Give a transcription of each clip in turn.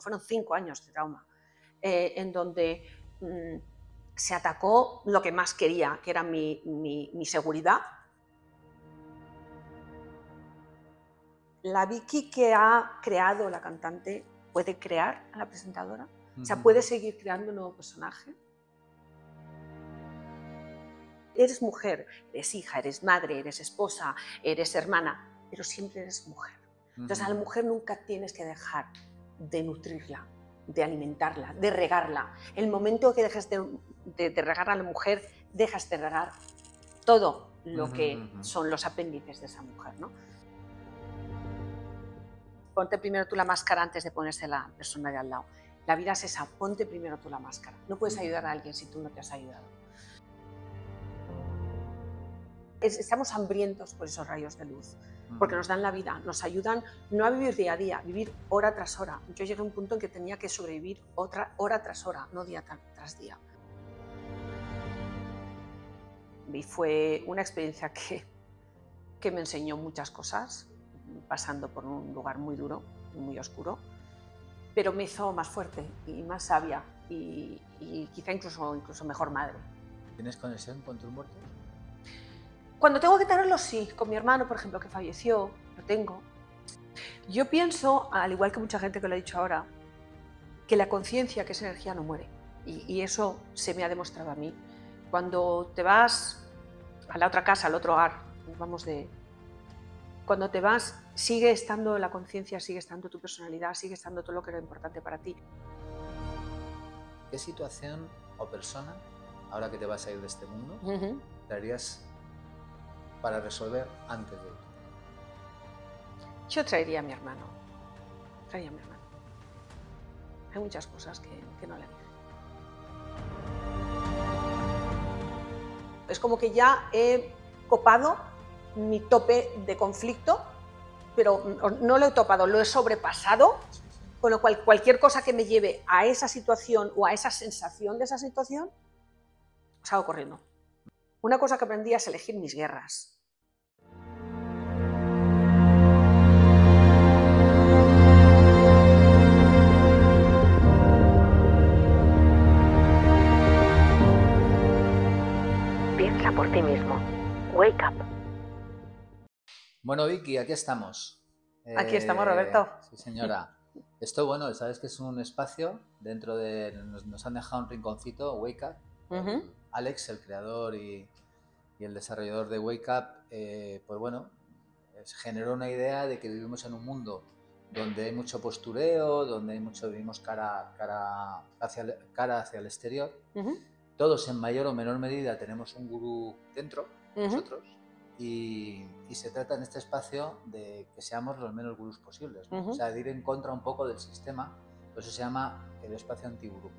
fueron cinco años de trauma, eh, en donde mm, se atacó lo que más quería, que era mi, seguridad. La Vicky que ha creado la cantante puede crear a la presentadora, sea, puede seguir creando un nuevo personaje. Eres mujer, eres hija, eres madre, eres esposa, eres hermana, pero siempre eres mujer. Entonces a la mujer nunca tienes que dejar de nutrirla, de alimentarla, de regarla. El momento que dejes de, regar a la mujer, dejas de regar todo lo que son los apéndices de esa mujer. Ponte primero tú la máscara antes de ponerse la persona de al lado. La vida es esa, ponte primero tú la máscara. No puedes ayudar a alguien si tú no te has ayudado. Estamos hambrientos por esos rayos de luz porque nos dan la vida, nos ayudan no a vivir día a día, vivir hora tras hora. Yo llegué a un punto en que tenía que sobrevivir otra hora tras hora, no día tras día. Y fue una experiencia que, que me enseñó muchas cosas, pasando por un lugar muy duro, muy oscuro, pero me hizo más fuerte y más sabia y, quizá incluso, incluso mejor madre. ¿Tienes conexión con tu muertos? Cuando tengo que tenerlo, sí, con mi hermano, por ejemplo, que falleció, lo tengo. Yo pienso, al igual que mucha gente que lo ha dicho ahora, que la conciencia, que es energía, no muere. Y, eso se me ha demostrado a mí. Cuando te vas a la otra casa, al otro hogar, vamos de... Cuando te vas, sigue estando la conciencia, sigue estando tu personalidad, sigue estando todo lo que era importante para ti. ¿Qué situación o persona, ahora que te vas a ir de este mundo, te harías para resolver antes de ello. Yo traería a mi hermano. Traería a mi hermano. Hay muchas cosas que, que no le dije. Es como que ya he copado mi tope de conflicto, pero no lo he topado, lo he sobrepasado, con lo cual cualquier cosa que me lleve a esa situación o a esa sensación de esa situación, salgo corriendo. Una cosa que aprendí es elegir mis guerras. por ti mismo. Wake up. Bueno, Vicky, aquí estamos. Aquí estamos, eh, Roberto. Sí, señora. Esto, bueno, sabes que es un espacio dentro de. Nos, han dejado un rinconcito, Wake Up. Alex, el creador y, el desarrollador de Wake Up, eh, pues bueno, generó una idea de que vivimos en un mundo donde hay mucho postureo, donde hay mucho, vivimos cara, cara, hacia, cara hacia el exterior todos en mayor o menor medida tenemos un gurú dentro, nosotros, y, se trata en este espacio de que seamos los menos gurús posibles, o sea, de ir en contra un poco del sistema, por eso se llama el espacio antigurú.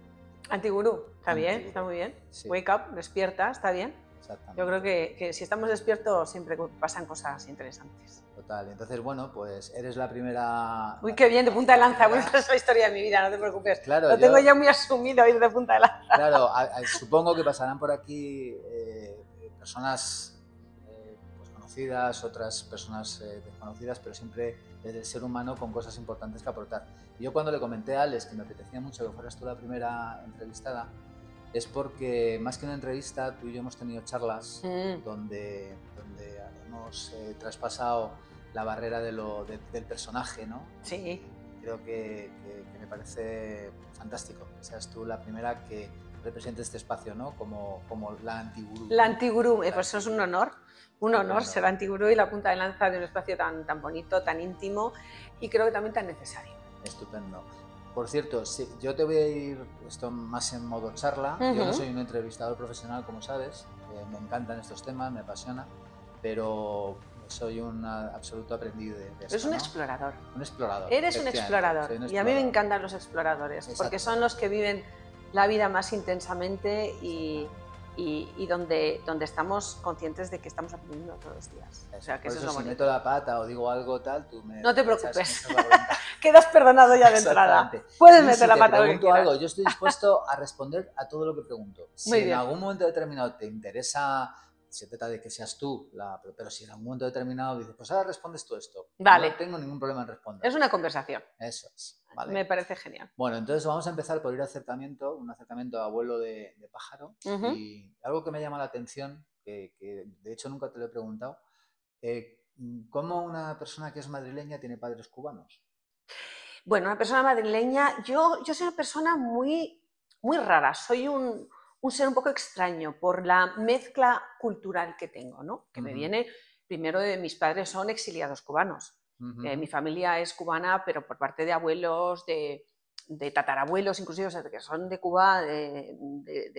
Antigurú, está bien, está muy bien. Wake up, despierta, está bien. Yo creo que, si estamos despiertos siempre pasan cosas interesantes. Total, entonces bueno, pues eres la primera... Uy, qué bien, de punta de lanza, bueno, la historia de mi vida, no te preocupes. Lo tengo ya muy asumido ir de punta de lanza. Claro, supongo que pasarán por aquí eh, personas eh, pues conocidas, otras personas eh, desconocidas, pero siempre desde el ser humano con cosas importantes que aportar. yo cuando le comenté a Alex que me apetecía mucho que fueras tú la primera entrevistada, es porque más que una entrevista, tú y yo hemos tenido charlas mm. donde, hemos eh, traspasado la barrera del personaje, ¿no? Sí. Creo que, me parece fantástico que seas tú la primera que represente este espacio, ¿no? Como, la antigurú. La antigurú, eh, pues eso es un honor. Un honor ser ser antigurú y la punta de lanza de un espacio tan bonito, tan íntimo y creo que también tan necesario. Estupendo. Por cierto, yo te voy a ir, esto más en modo charla, yo no soy un entrevistador profesional, como sabes, eh, me encantan estos temas, me apasiona, pero soy un absoluto aprendido de, esto, Eres un explorador. Un explorador. Eres un explorador. Y a mí me encantan los exploradores, porque son los que viven la vida más intensamente y y, donde, donde estamos conscientes de que estamos aprendiendo todos los días. O sea, que Por eso, si meto la pata o digo algo tal, tú me... No te preocupes, quedas perdonado ya de entrada. Puedes meter la pata. Te pregunto algo, yo estoy dispuesto a responder a todo lo que pregunto. Si en algún momento determinado te interesa se trata de que seas tú, la, pero, si en algún momento determinado dices, pues ahora respondes tú esto, vale. no tengo ningún problema en responder. Es una conversación. Eso es. Me parece genial. Bueno, entonces vamos a empezar por ir a acercamiento, un acercamiento a abuelo de, pájaro. Y algo que me llama la atención, que, de hecho nunca te lo he preguntado, eh, ¿cómo una persona que es madrileña tiene padres cubanos? Bueno, una persona madrileña, yo, soy una persona muy, muy rara, soy un, ser un poco extraño por la mezcla cultural que tengo, ¿no? Que me viene, primero, de mis padres son exiliados cubanos. Eh, mi familia es cubana, pero por parte de abuelos, de, tatarabuelos, inclusive, que son de Cuba de,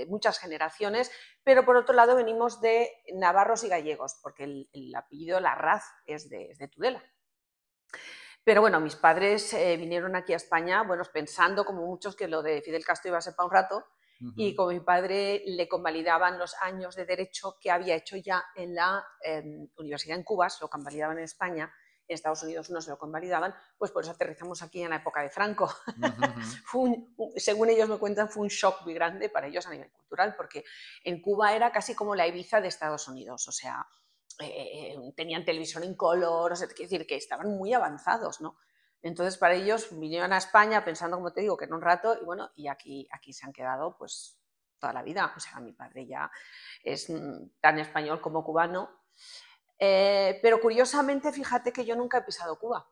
muchas generaciones, pero por otro lado venimos de navarros y gallegos, porque el, apellido, la raz, es de, Tudela. Pero bueno, mis padres eh, vinieron aquí a España, bueno, pensando como muchos que lo de Fidel Castro iba a ser para un rato, y con mi padre le convalidaban los años de derecho que había hecho ya en la em, universidad en Cuba, lo convalidaban en España, en Estados Unidos no se lo convalidaban, pues por eso aterrizamos aquí en la época de Franco. según ellos me cuentan, fue un shock muy grande para ellos a nivel cultural, porque en Cuba era casi como la Ibiza de Estados Unidos, o sea, eh, eh, eh, tenían televisión en color, o sea, decir que estaban muy avanzados, ¿no? Entonces, para ellos vinieron a España pensando, como te digo, que en un rato, y bueno, y aquí, aquí se han quedado, pues, toda la vida. O sea, mi padre ya es mm, tan español como cubano. Eh, pero curiosamente, fíjate que yo nunca he pisado Cuba.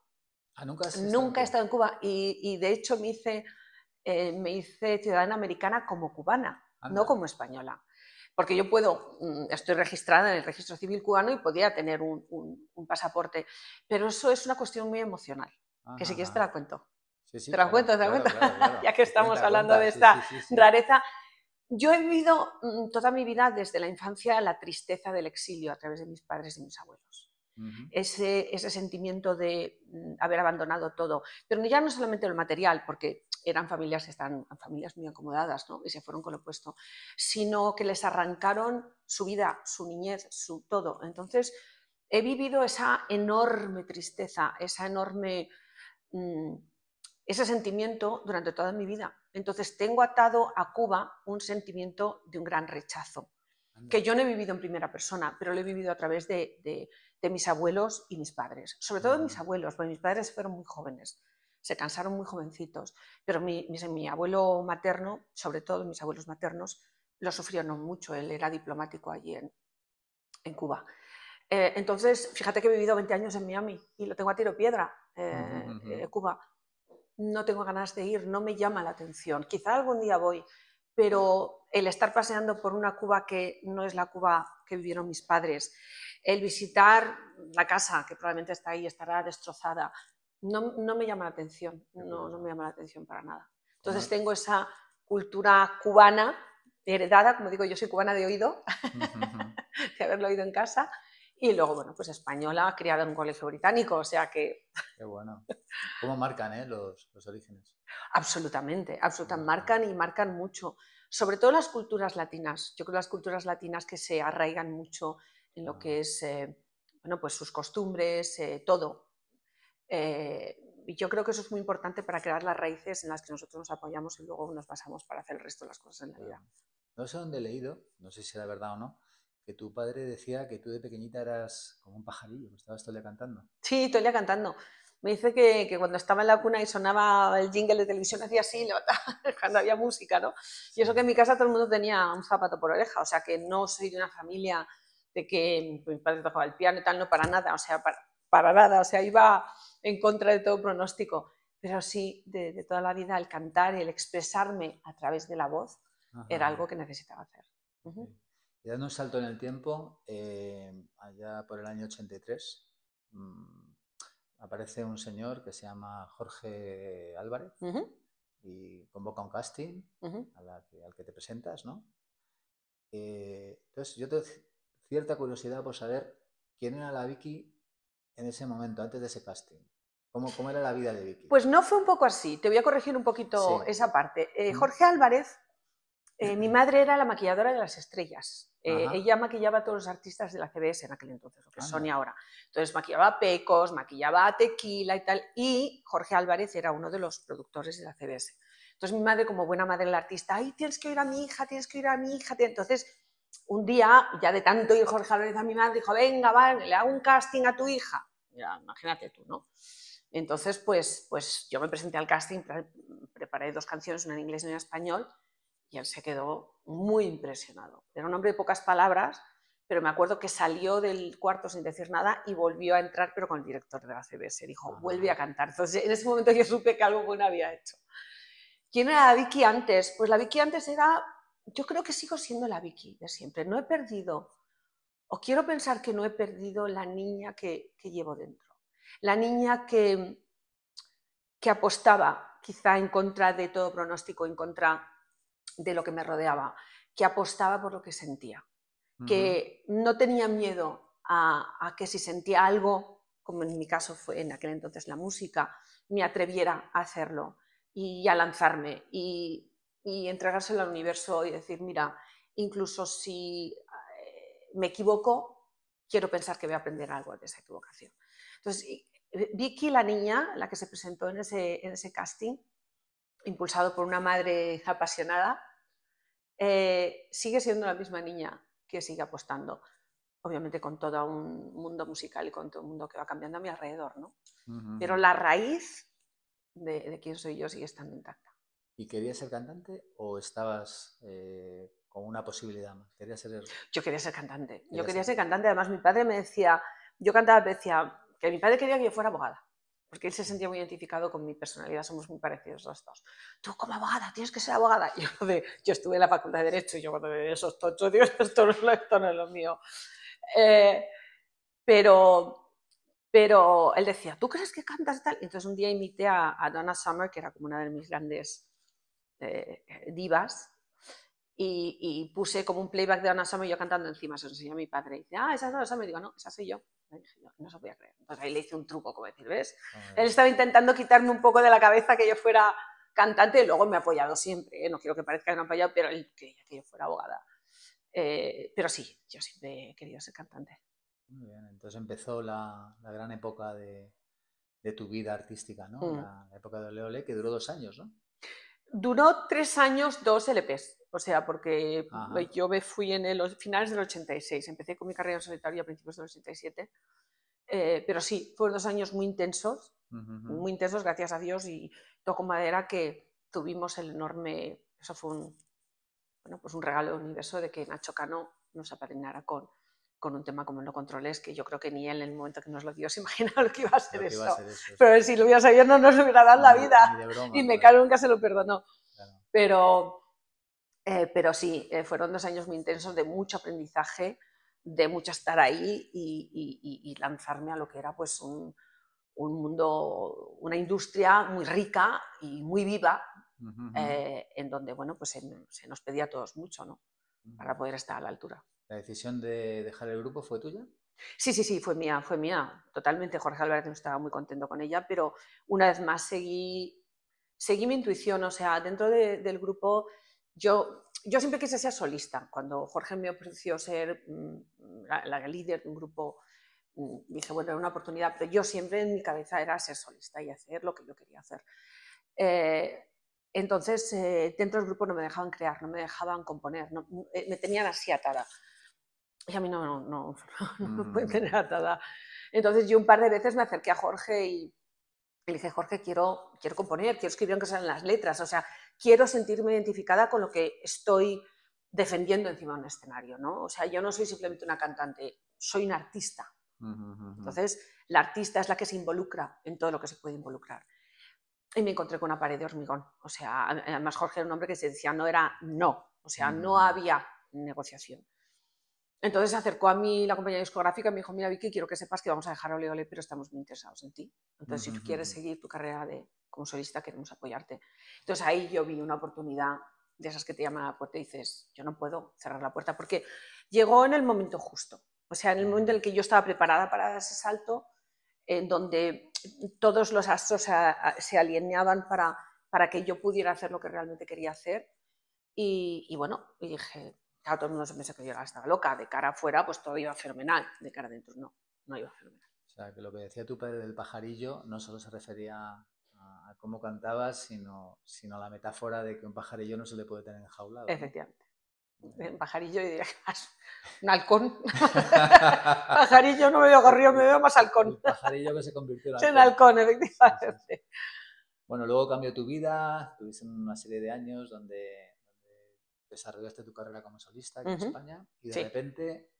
Ah, nunca, nunca he estado en Cuba y, de hecho me hice, eh, me hice ciudadana americana como cubana, no como española. Porque yo puedo, mm, estoy registrada en el registro civil cubano y podía tener un, pasaporte, pero eso es una cuestión muy emocional, que si quieres te la cuento. te la cuento, te la cuento, ya que estamos hablando de esta rareza. Yo he vivido mm, toda mi vida, desde la infancia, la tristeza del exilio a través de mis padres y mis abuelos. ese, sentimiento de mm, haber abandonado todo, pero ya no solamente lo material, porque eran familias, están, familias muy acomodadas ¿no? y se fueron con lo opuesto, sino que les arrancaron su vida, su niñez, su todo. Entonces, he vivido esa enorme tristeza, esa enorme, mm, ese sentimiento durante toda mi vida entonces tengo atado a Cuba un sentimiento de un gran rechazo, que yo no he vivido en primera persona, pero lo he vivido a través de, mis abuelos y mis padres. Sobre todo mis abuelos, porque mis padres fueron muy jóvenes, se cansaron muy jovencitos, pero mi, abuelo materno, sobre todo mis abuelos maternos, lo sufrieron mucho, él era diplomático allí en, Cuba. Eh, entonces, fíjate que he vivido 20 años en Miami y lo tengo a tiro piedra, en eh, eh, Cuba no tengo ganas de ir, no me llama la atención. Quizá algún día voy, pero el estar paseando por una Cuba que no es la Cuba que vivieron mis padres, el visitar la casa que probablemente está ahí, estará destrozada, no, me llama la atención, no, no, me llama la atención para nada. Entonces tengo esa cultura cubana heredada, como digo, yo soy cubana de oído, de haberlo oído en casa, y luego, bueno, pues española, criada en un colegio británico, o sea que... Qué bueno. ¿Cómo marcan eh, los, orígenes? Absolutamente, absolutamente. Marcan y marcan mucho. Sobre todo las culturas latinas. Yo creo que las culturas latinas que se arraigan mucho en lo que ah. es, eh, bueno, pues sus costumbres, eh, todo. Eh, y yo creo que eso es muy importante para crear las raíces en las que nosotros nos apoyamos y luego nos pasamos para hacer el resto de las cosas en la vida. No sé dónde he leído, no sé si era verdad o no, que tu padre decía que tú de pequeñita eras como un pajarillo, que estabas todo el día cantando. Sí, todo el día cantando. Me dice que, que, cuando estaba en la cuna y sonaba el jingle de televisión hacía así, cuando había música, ¿no? Y eso que en mi casa todo el mundo tenía un zapato por oreja, o sea que no soy de una familia de que mi padre tocaba el piano y tal, no para nada, o sea, para, nada, o sea, iba en contra de todo pronóstico, pero sí, de, toda la vida el cantar y el expresarme a través de la voz era algo que necesitaba hacer. Y dando un salto en el tiempo, eh, allá por el año 83, mm, aparece un señor que se llama Jorge Álvarez y convoca un casting al que te presentas, ¿no? Eh, entonces, yo tengo cierta curiosidad por saber quién era la Vicky en ese momento, antes de ese casting. ¿Cómo, era la vida de Vicky? Pues no fue un poco así. Te voy a corregir un poquito esa parte. Eh, mm. Jorge Álvarez eh, mi madre era la maquilladora de las estrellas. Eh, ella maquillaba a todos los artistas de la CBS en aquel entonces, lo que son y ahora. Entonces maquillaba a Pecos, maquillaba Tequila y tal. Y Jorge Álvarez era uno de los productores de la CBS. Entonces mi madre, como buena madre del artista, ay, tienes que ir a mi hija, tienes que ir a mi hija. Entonces un día, ya de tanto ir Jorge Álvarez a mi madre, dijo, venga, va, le hago un casting a tu hija. Ya, imagínate tú, ¿no? Entonces, pues, pues yo me presenté al casting, preparé dos canciones, una en inglés y una en español y él se quedó muy impresionado. Era un hombre de pocas palabras, pero me acuerdo que salió del cuarto sin decir nada y volvió a entrar, pero con el director de la CBS. Dijo, vuelve a cantar. Entonces, en ese momento yo supe que algo bueno había hecho. ¿Quién era la Vicky antes? Pues la Vicky antes era, yo creo que sigo siendo la Vicky de siempre. No he perdido, o quiero pensar que no he perdido la niña que, llevo dentro. La niña que apostaba quizá en contra de todo pronóstico, en contra de lo que me rodeaba, que apostaba por lo que sentía, que no tenía miedo a, que si sentía algo, como en mi caso fue en aquel entonces la música, me atreviera a hacerlo y a lanzarme y, y entregárselo al universo y decir, mira, incluso si eh, me equivoco, quiero pensar que voy a aprender algo de esa equivocación. Entonces, eh, Vicky, la niña, la que se presentó en ese casting, impulsado por una madre apasionada, eh, sigue siendo la misma niña que sigue apostando, obviamente con todo un mundo musical y con todo un mundo que va cambiando a mi alrededor, ¿no? Pero la raíz de, quién soy yo sigue estando intacta. ¿Y querías ser cantante o estabas eh, con una posibilidad más? ser... Yo quería ser cantante, yo quería ser... cantante, además mi padre me decía, yo cantaba, me decía que mi padre quería que yo fuera abogada porque él se sentía muy identificado con mi personalidad, somos muy parecidos los dos. Tú como abogada, tienes que ser abogada. Yo, estuve en la facultad de Derecho y yo cuando de esos tochos, Dios, esto no, es lo mío. Eh, pero, pero él decía, ¿tú crees que cantas tal? Entonces un día imité a, Donna Summer, que era como una de mis grandes eh, divas, y, puse como un playback de Donna Summer y yo cantando encima, se lo a mi padre. Y dice, ah, esa es Donna Summer. Y digo, no, esa soy yo. No, se podía creer. Entonces ahí le hice un truco, como decir, ¿ves? Él estaba intentando quitarme un poco de la cabeza que yo fuera cantante, y luego me ha apoyado siempre, ¿eh? no quiero que parezca que me ha apoyado, pero él quería que yo fuera abogada. Eh, pero sí, yo siempre he querido ser cantante. Muy bien, entonces empezó la, gran época de, tu vida artística, ¿no? Mm. La, época de Leole que duró dos años, ¿no? Duró tres años, dos LPs. O sea, porque pues, yo me fui en los finales del 86, empecé con mi carrera en solitario a principios del 87, eh, pero sí, fueron dos años muy intensos, muy intensos, gracias a Dios, y toco madera que tuvimos el enorme, eso fue un, bueno, pues un regalo del universo de que Nacho Cano nos apadrinara con, con un tema como No Controles, que yo creo que ni él en el momento que nos lo dio se imaginaba lo que iba a ser, eso. Pero si lo hubiera sabido no nos hubiera dado la vida. y me claro. nunca se lo perdonó. Pero eh, pero sí, eh, fueron dos años muy intensos de mucho aprendizaje, de mucho estar ahí y, lanzarme a lo que era pues un, mundo, una industria muy rica y muy viva, eh, en donde bueno, pues se, nos pedía a todos mucho, ¿no? Para poder estar a la altura. ¿La decisión de dejar el grupo fue tuya? Sí, sí, sí, fue mía, fue mía, totalmente. Jorge Álvarez no estaba muy contento con ella, pero una vez más seguí, seguí mi intuición, o sea, dentro del grupo yo, siempre quise ser solista. Cuando Jorge me ofreció ser mm, la, líder de un grupo, mm, dije, bueno, era una oportunidad, pero yo siempre en mi cabeza era ser solista y hacer lo que yo quería hacer. Eh, entonces, eh, dentro del grupo no me dejaban crear, no me dejaban componer, eh, me tenían así atada. Y a mí no, no, no, me mm. pueden tener atada. Entonces yo un par de veces me acerqué a Jorge y le dije, Jorge, quiero, quiero componer, quiero escribir aunque sean las letras. O sea, quiero sentirme identificada con lo que estoy defendiendo encima de un escenario, ¿no? O sea, yo no soy simplemente una cantante, soy una artista. Entonces, la artista es la que se involucra en todo lo que se puede involucrar. Y me encontré con una pared de hormigón. O sea, además Jorge era un hombre que se decía no era no. O sea, no mm. había negociación. Entonces se acercó a mí la compañía discográfica y me dijo, mira Vicky, quiero que sepas que vamos a dejar Ole Ole, pero estamos muy interesados en ti. Entonces, si tú quieres seguir tu carrera de como solista queremos apoyarte. Entonces ahí yo vi una oportunidad de esas que te llaman a la puerta y dices, yo no puedo cerrar la puerta, porque llegó en el momento justo, o sea, en el momento en el que yo estaba preparada para ese salto, en donde todos los astros se alineaban para, para que yo pudiera hacer lo que realmente quería hacer. Y, bueno, dije, claro, todo el mundo se pensó que yo estaba loca, de cara afuera pues todo iba fenomenal, de cara adentro no, no iba fenomenal. O sea, que lo que decía tu padre del pajarillo no solo se refería cómo cantaba, sino, sino la metáfora de que un pajarillo no se le puede tener enjaulado. Efectivamente. Un pajarillo y diría un halcón. pajarillo no me veo gorrión, me veo más halcón. El pajarillo que se convirtió en halcón. En halcón, efectivamente. Bueno, luego cambió tu vida, tuviste una serie de años donde, desarrollaste tu carrera como solista en España y de repente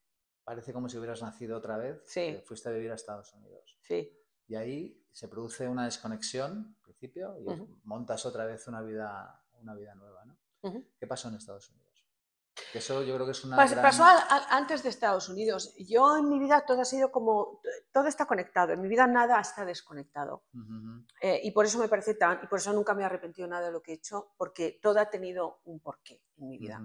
parece como si hubieras nacido otra vez. Sí. Eh, fuiste a vivir a Estados Unidos. Sí. Y ahí se produce una desconexión, al principio, y montas otra vez una vida, una vida nueva. ¿no? ¿Qué pasó en Estados Unidos? eso yo creo que es una. Pasó antes de Estados Unidos. Yo en mi vida todo ha sido como. Todo está conectado. En mi vida nada está desconectado. Eh, y por eso me parece tan. Y por eso nunca me he arrepentido nada de lo que he hecho, porque todo ha tenido un porqué en mi vida.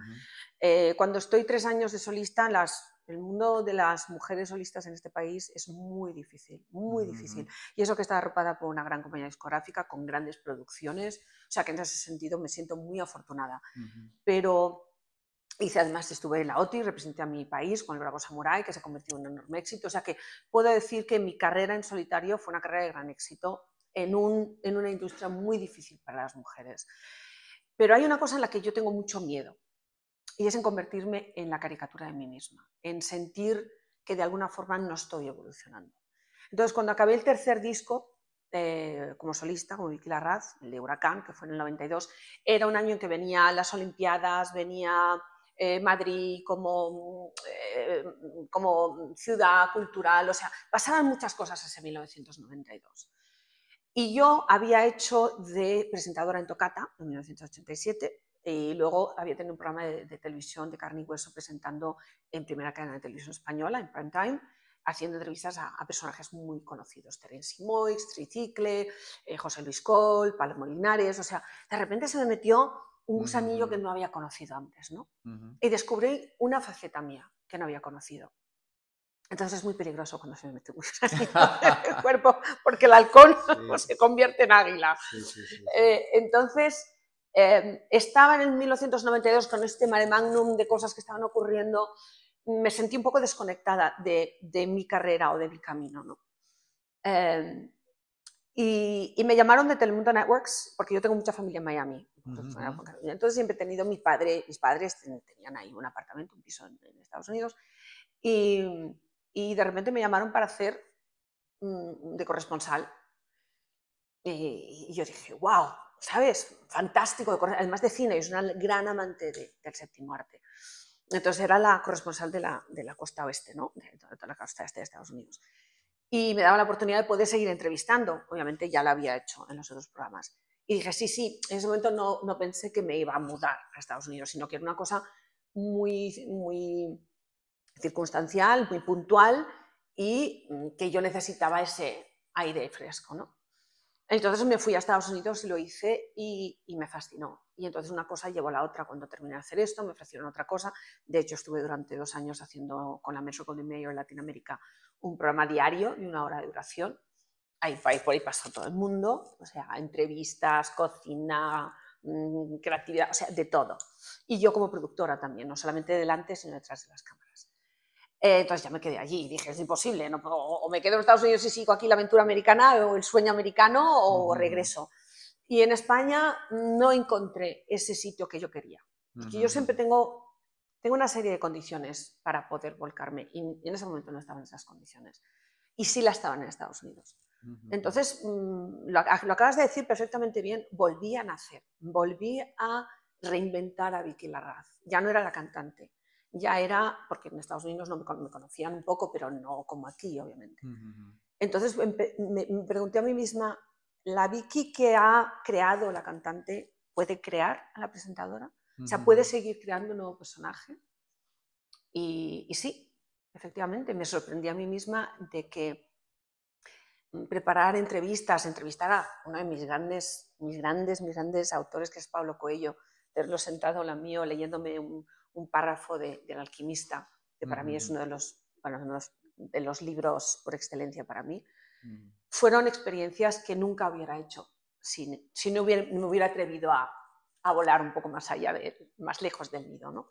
Eh, cuando estoy tres años de solista, las el mundo de las mujeres solistas en este país es muy difícil, muy difícil. Y eso que está arropada por una gran compañía discográfica con grandes producciones, o sea que en ese sentido me siento muy afortunada. Pero hice además, estuve en la OTI, representé a mi país con el Bravo Samurai, que se convirtió en un enorme éxito. O sea que puedo decir que mi carrera en solitario fue una carrera de gran éxito en una industria muy difícil para las mujeres. Pero hay una cosa en la que yo tengo mucho miedo y es en convertirme en la caricatura de mí misma, en sentir que de alguna forma no estoy evolucionando. Entonces, cuando acabé el tercer disco, eh, como solista, como Vicky Larraz, el de Huracán, que fue en el 92, era un año en que venía las Olimpiadas, venía eh, Madrid como, eh, como ciudad cultural, o sea, pasaban muchas cosas ese 1992. Y yo había hecho de presentadora en Tocata en 1987 eh, y luego había tenido un programa de, televisión de carne y hueso presentando en primera cadena de televisión española, en prime time, haciendo entrevistas a, personajes muy conocidos, Terence Moix, Tricicle, eh, José Luis Col, Pablo Linares, o sea, de repente se me metió un gusanillo que mm. no había conocido antes, ¿no? Y descubrí una faceta mía que no había conocido. Entonces es muy peligroso cuando se me mete un gusanillo en el cuerpo, porque el halcón se convierte en águila. Eh, entonces eh, estaba en 1992 con este mare magnum de cosas que estaban ocurriendo, me sentí un poco desconectada de, mi carrera o de mi camino. ¿no? Em, y, me llamaron de Telemundo Networks, porque yo tengo mucha familia en Miami. Entonces, siempre he tenido mi padre, mis padres tenían ahí un apartamento, un piso en, Estados Unidos, y, de repente me llamaron para hacer mm, de corresponsal. Y, y yo dije, wow, ¿sabes? Fantástico, además de cine, es una gran amante del séptimo arte. Entonces era la corresponsal de la, costa oeste, ¿no? De, toda la costa este de Estados Unidos. Y me daba la oportunidad de poder seguir entrevistando. Obviamente ya la había hecho en los otros programas. Y dije, sí, sí, en ese momento no, no pensé que me iba a mudar a Estados Unidos, sino que era una cosa muy, muy circunstancial, muy puntual y mm, que yo necesitaba ese aire fresco, ¿no? Entonces me fui a Estados Unidos y lo hice y, me fascinó. Y entonces una cosa llevó a la otra. Cuando terminé de hacer esto, me ofrecieron otra cosa. De hecho, estuve durante dos años haciendo con la Metro en Mayor Latinoamérica un programa diario de una hora de duración. Ahí, por ahí pasó todo el mundo. O sea, entrevistas, cocina, mm, creatividad, o sea, de todo. Y yo como productora también, no solamente delante, sino detrás de las cámaras. Eh, entonces ya me quedé allí y dije, es imposible, no o me quedo en Estados Unidos y sigo aquí la aventura americana o el sueño americano o regreso. Y en España no encontré ese sitio que yo quería. yo siempre tengo, tengo una serie de condiciones para poder volcarme y en ese momento no estaban esas condiciones. Y sí las estaban en Estados Unidos. Entonces, mm, lo, lo acabas de decir perfectamente bien, volví a nacer, volví a reinventar a Vicky Larraz. Ya no era la cantante, ya era, porque en Estados Unidos no me, conocían un poco, pero no como aquí, obviamente. Entonces me, pregunté a mí misma, ¿la Vicky que ha creado la cantante puede crear a la presentadora? O sea, ¿puede seguir creando un nuevo personaje? Y, sí, efectivamente, me sorprendí a mí misma de que mm, preparar entrevistas, entrevistar a uno de mis grandes, mis grandes, mis grandes autores, que es Pablo Coello, verlo sentado a la mío, leyéndome un, un párrafo de, del alquimista, que para mí es uno de los, de los libros por excelencia para mí, fueron experiencias que nunca hubiera hecho si, no, hubiera, me hubiera atrevido a, volar un poco más allá, más lejos del nido.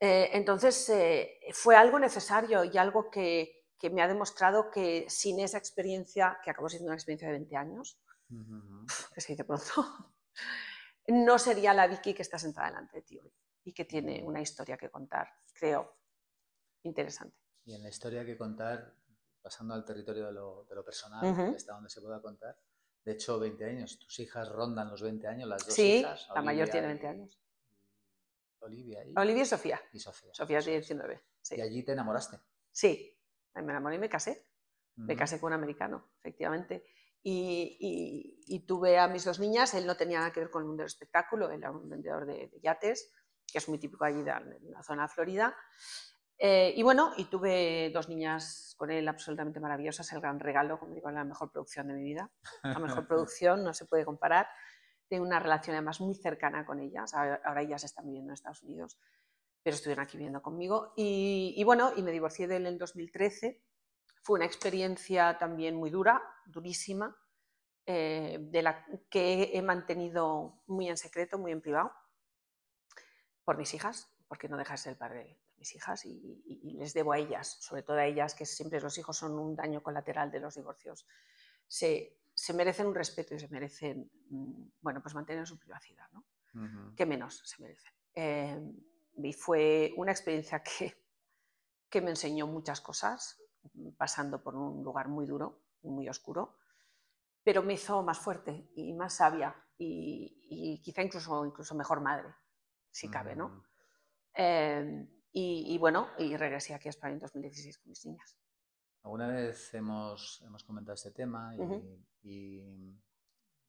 Eh, entonces, eh, fue algo necesario y algo que, me ha demostrado que sin esa experiencia, que acabó siendo una experiencia de 20 años, que se dice pronto, no sería la Vicky que está sentada delante de ti hoy que tiene una historia que contar, creo, interesante. Y en la historia que contar, pasando al territorio de lo, personal, está donde se pueda contar, de hecho, 20 años, tus hijas rondan los 20 años, las dos hijas. Sí, la mayor tiene 20 años. Olivia y... Olivia Sofía. Y Sofía. Sofía tiene 19. Y allí te enamoraste. Sí, me enamoré y me casé. Me casé con un americano, efectivamente. Y, tuve a mis dos niñas, él no tenía nada que ver con el mundo del espectáculo, era un vendedor de, de yates, que es muy típico allí de la zona de Florida. Eh, y bueno, y tuve dos niñas con él absolutamente maravillosas, el gran regalo, como digo, la mejor producción de mi vida, la mejor producción, no se puede comparar. Tengo una relación además muy cercana con ellas, ahora, ellas están viviendo en Estados Unidos, pero estuvieron aquí viviendo conmigo. Y, bueno, y me divorcié de él en 2013. Fue una experiencia también muy dura, durísima, eh, de la que he mantenido muy en secreto, muy en privado por mis hijas, porque no deja de ser el padre de mis hijas y, les debo a ellas, sobre todo a ellas, que siempre los hijos son un daño colateral de los divorcios. Se, merecen un respeto y se merecen, mm, bueno, pues mantener su privacidad, ¿no? menos se merecen? Eh, y fue una experiencia que, que me enseñó muchas cosas, pasando por un lugar muy duro y muy oscuro, pero me hizo más fuerte y más sabia y, y quizá incluso, incluso mejor madre si cabe, ¿no? Em, y, bueno, y regresé aquí a España en 2016 con mis niñas. Alguna vez hemos, hemos comentado este tema y,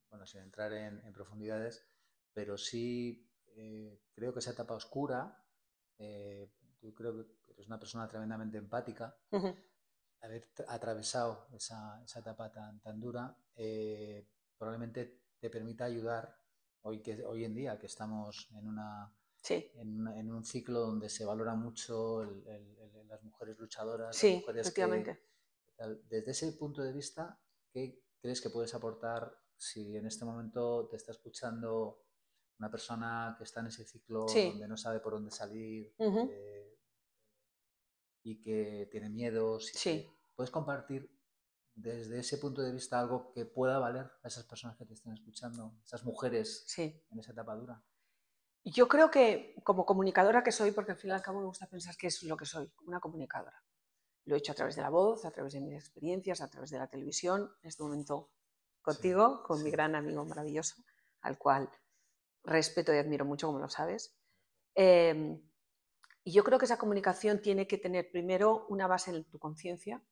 bueno, sin entrar en, profundidades, pero sí eh, creo que esa etapa oscura, eh, creo que eres una persona tremendamente empática, haber atravesado esa, etapa tan, dura, eh, probablemente te permita ayudar hoy, que, hoy en día que estamos en, una, en, un ciclo donde se valora mucho las mujeres luchadoras. las mujeres Que, desde ese punto de vista, ¿qué crees que puedes aportar si en este momento te está escuchando una persona que está en ese ciclo donde no sabe por dónde salir eh, y que tiene miedos? ¿Puedes compartir desde ese punto de vista algo que pueda valer a esas personas que te estén escuchando, esas mujeres en esa etapa dura? Yo creo que como comunicadora que soy, porque al fin y al cabo me gusta pensar que es lo que soy, una comunicadora. Lo he hecho a través de la voz, a través de mis experiencias, a través de la televisión, en este momento contigo, con mi gran amigo maravilloso, al cual respeto y admiro mucho, como lo sabes. Em, y yo creo que esa comunicación tiene que tener primero una base en tu conciencia,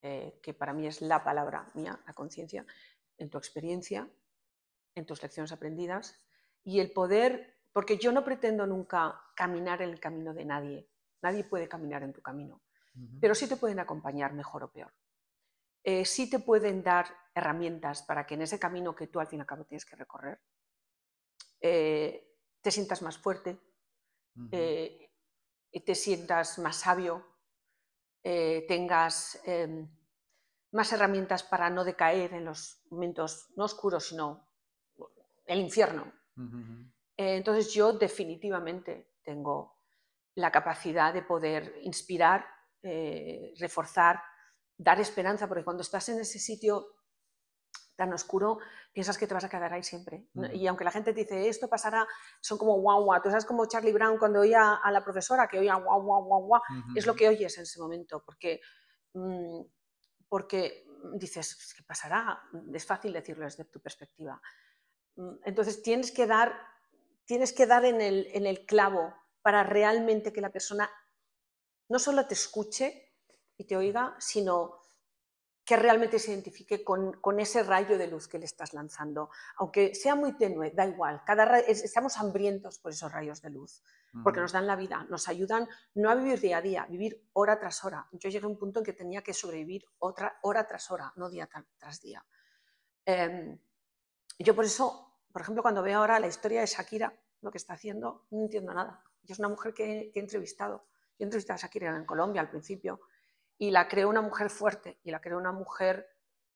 eh, que para mí es la palabra mía, la conciencia, en tu experiencia, en tus lecciones aprendidas, y el poder, porque yo no pretendo nunca caminar en el camino de nadie, nadie puede caminar en tu camino, pero sí te pueden acompañar mejor o peor. Eh, sí te pueden dar herramientas para que en ese camino que tú al fin y al cabo tienes que recorrer, eh, te sientas más fuerte, te sientas más sabio, eh, tengas em, más herramientas para no decaer en los momentos no oscuros, sino el infierno. Eh, entonces yo definitivamente tengo la capacidad de poder inspirar, eh, reforzar, dar esperanza, porque cuando estás en ese sitio tan oscuro, piensas que te vas a quedar ahí siempre. Y aunque la gente te dice, esto pasará, son como guau, guau. Tú sabes como Charlie Brown cuando oía a la profesora que oía guau, guau, guau, guau. Es lo que oyes en ese momento, porque, dices, mm, porque dices, ¿qué pasará? Es fácil decirlo desde tu perspectiva. Mm, entonces tienes que dar, tienes que dar en, el, en el clavo para realmente que la persona no solo te escuche y te oiga, sino que realmente se identifique con, con, ese rayo de luz que le estás lanzando. Aunque sea muy tenue, da igual. Cada estamos hambrientos por esos rayos de luz, porque nos dan la vida, nos ayudan no a vivir día a día, vivir hora tras hora. Yo llegué a un punto en que tenía que sobrevivir otra hora tras hora, no día tras día. Em, yo por eso, por ejemplo, cuando veo ahora la historia de Shakira, lo que está haciendo, no entiendo nada. Y es una mujer que, que he entrevistado. Yo he entrevistado a Shakira en Colombia al principio y la creó una mujer fuerte y la creó una mujer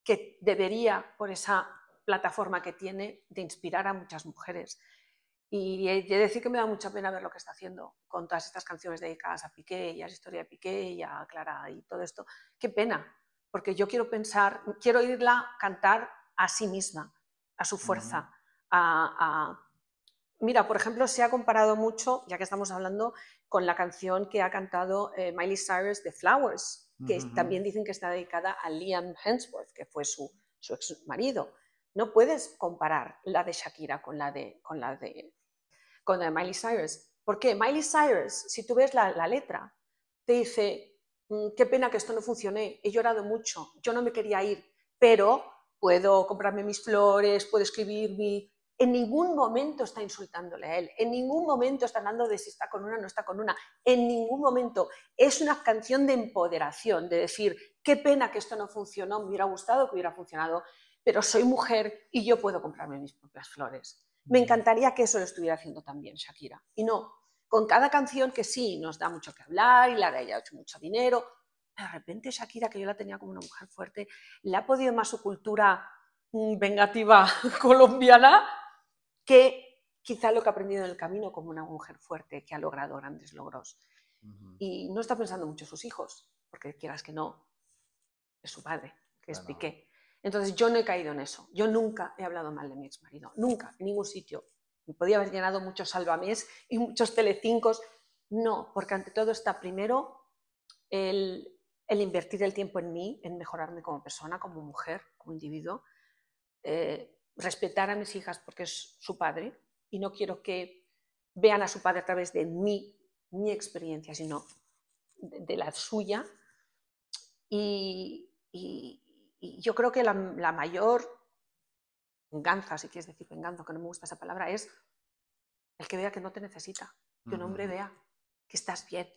que debería, por esa plataforma que tiene, de inspirar a muchas mujeres. Y he de decir que me da mucha pena ver lo que está haciendo con todas estas canciones dedicadas a Piqué y a la historia de Piqué y a Clara y todo esto. Qué pena, porque yo quiero pensar, quiero oírla cantar a sí misma, a su fuerza, a, Mira, por ejemplo, se ha comparado mucho, ya que estamos hablando, con la canción que ha cantado eh, Miley Cyrus de Flowers, que también dicen que está dedicada a Liam Hemsworth, que fue su, su ex marido. No puedes comparar la de Shakira con la de, con Miley Cyrus. Porque Miley Cyrus, si tú ves la, letra, te dice, mm, qué pena que esto no funcioné, he llorado mucho, yo no me quería ir, pero puedo comprarme mis flores, puedo escribir mi, en ningún momento está insultándole a él, en ningún momento está hablando de si está con una o no está con una, en ningún momento. Es una canción de empoderación, de decir, qué pena que esto no funcionó, me hubiera gustado que hubiera funcionado, pero soy mujer y yo puedo comprarme mis propias flores. Me encantaría que eso lo estuviera haciendo también Shakira. Y no, con cada canción que sí, nos da mucho que hablar y la de ella ha hecho mucho dinero, de repente Shakira, que yo la tenía como una mujer fuerte, le ha podido más su cultura mm, vengativa colombiana que quizá lo que ha aprendido en el camino como una mujer fuerte que ha logrado grandes logros. Y no está pensando mucho en sus hijos, porque quieras que no, es su padre, que expliqué. Entonces yo no he caído en eso. Yo nunca he hablado mal de mi ex marido, nunca, en ningún sitio. Me podía haber llenado muchos salvamés y muchos telecincos. No, porque ante todo está primero el, invertir el tiempo en mí, en mejorarme como persona, como mujer, como individuo. Eh, respetar a mis hijas porque es su padre y no quiero que vean a su padre a través de mí, mi experiencia, sino de, la suya. Y, yo creo que la, mayor venganza, si quieres decir venganza, que no me gusta esa palabra, es el que vea que no te necesita, que un hombre vea que estás bien,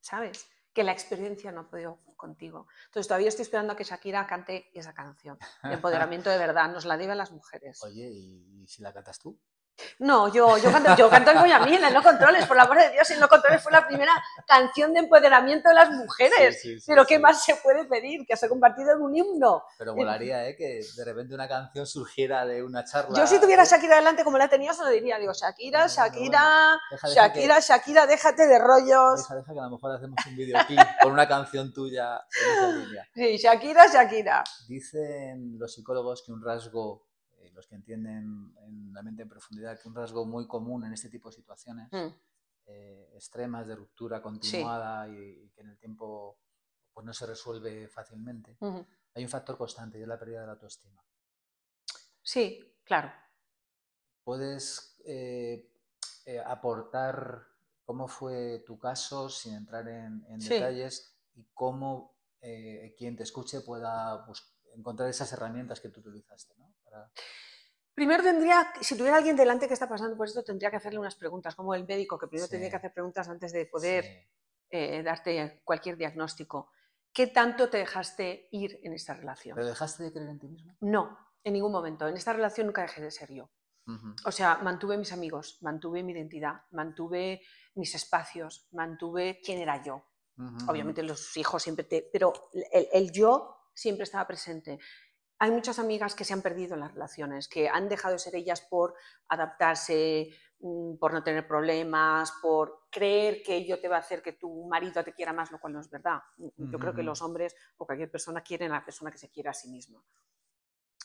¿sabes? que la experiencia no ha podido contigo. Entonces todavía estoy esperando a que Shakira cante esa canción. El empoderamiento de verdad, nos la debe a las mujeres. Oye, ¿y si la cantas tú? No, yo, yo, canto, yo canto en en No Controles, por la amor de Dios, en No Controles fue la primera canción de empoderamiento de las mujeres. pero ¿qué más se puede pedir? Que se ha compartido en un himno. Pero volaría, eh, ¿eh? Que de repente una canción surgiera de una charla. Yo si tuviera Shakira delante como la tenía, se lo diría. Digo, Shakira, Shakira, Shakira, Shakira, déjate de rollos. Deja, deja que a lo mejor hacemos un aquí con una canción tuya en Sí, Shakira, Shakira. Dicen los psicólogos que un rasgo los que entienden en la mente en profundidad que un rasgo muy común en este tipo de situaciones hmm. eh, extremas de ruptura continuada y, que en el tiempo pues no se resuelve fácilmente, hay un factor constante y es la pérdida de la autoestima. Sí, claro. ¿Puedes eh, eh, aportar cómo fue tu caso sin entrar en, detalles y cómo quien te escuche pueda pues, encontrar esas herramientas que tú utilizaste? ¿no? Primero tendría, si tuviera alguien delante que está pasando por esto, tendría que hacerle unas preguntas, como el médico, que primero tendría que hacer preguntas antes de poder eh, darte cualquier diagnóstico. ¿Qué tanto te dejaste ir en esta relación? ¿te dejaste de creer en ti mismo? No, en ningún momento. En esta relación nunca dejé de ser yo. O sea, mantuve mis amigos, mantuve mi identidad, mantuve mis espacios, mantuve quién era yo. Obviamente los hijos siempre te... Pero el yo siempre estaba presente hay muchas amigas que se han perdido en las relaciones, que han dejado de ser ellas por adaptarse, mm, por no tener problemas, por creer que ello te va a hacer que tu marido te quiera más, lo cual no es verdad. Mm, yo creo que los hombres o cualquier persona quieren a la persona que se quiera a sí misma.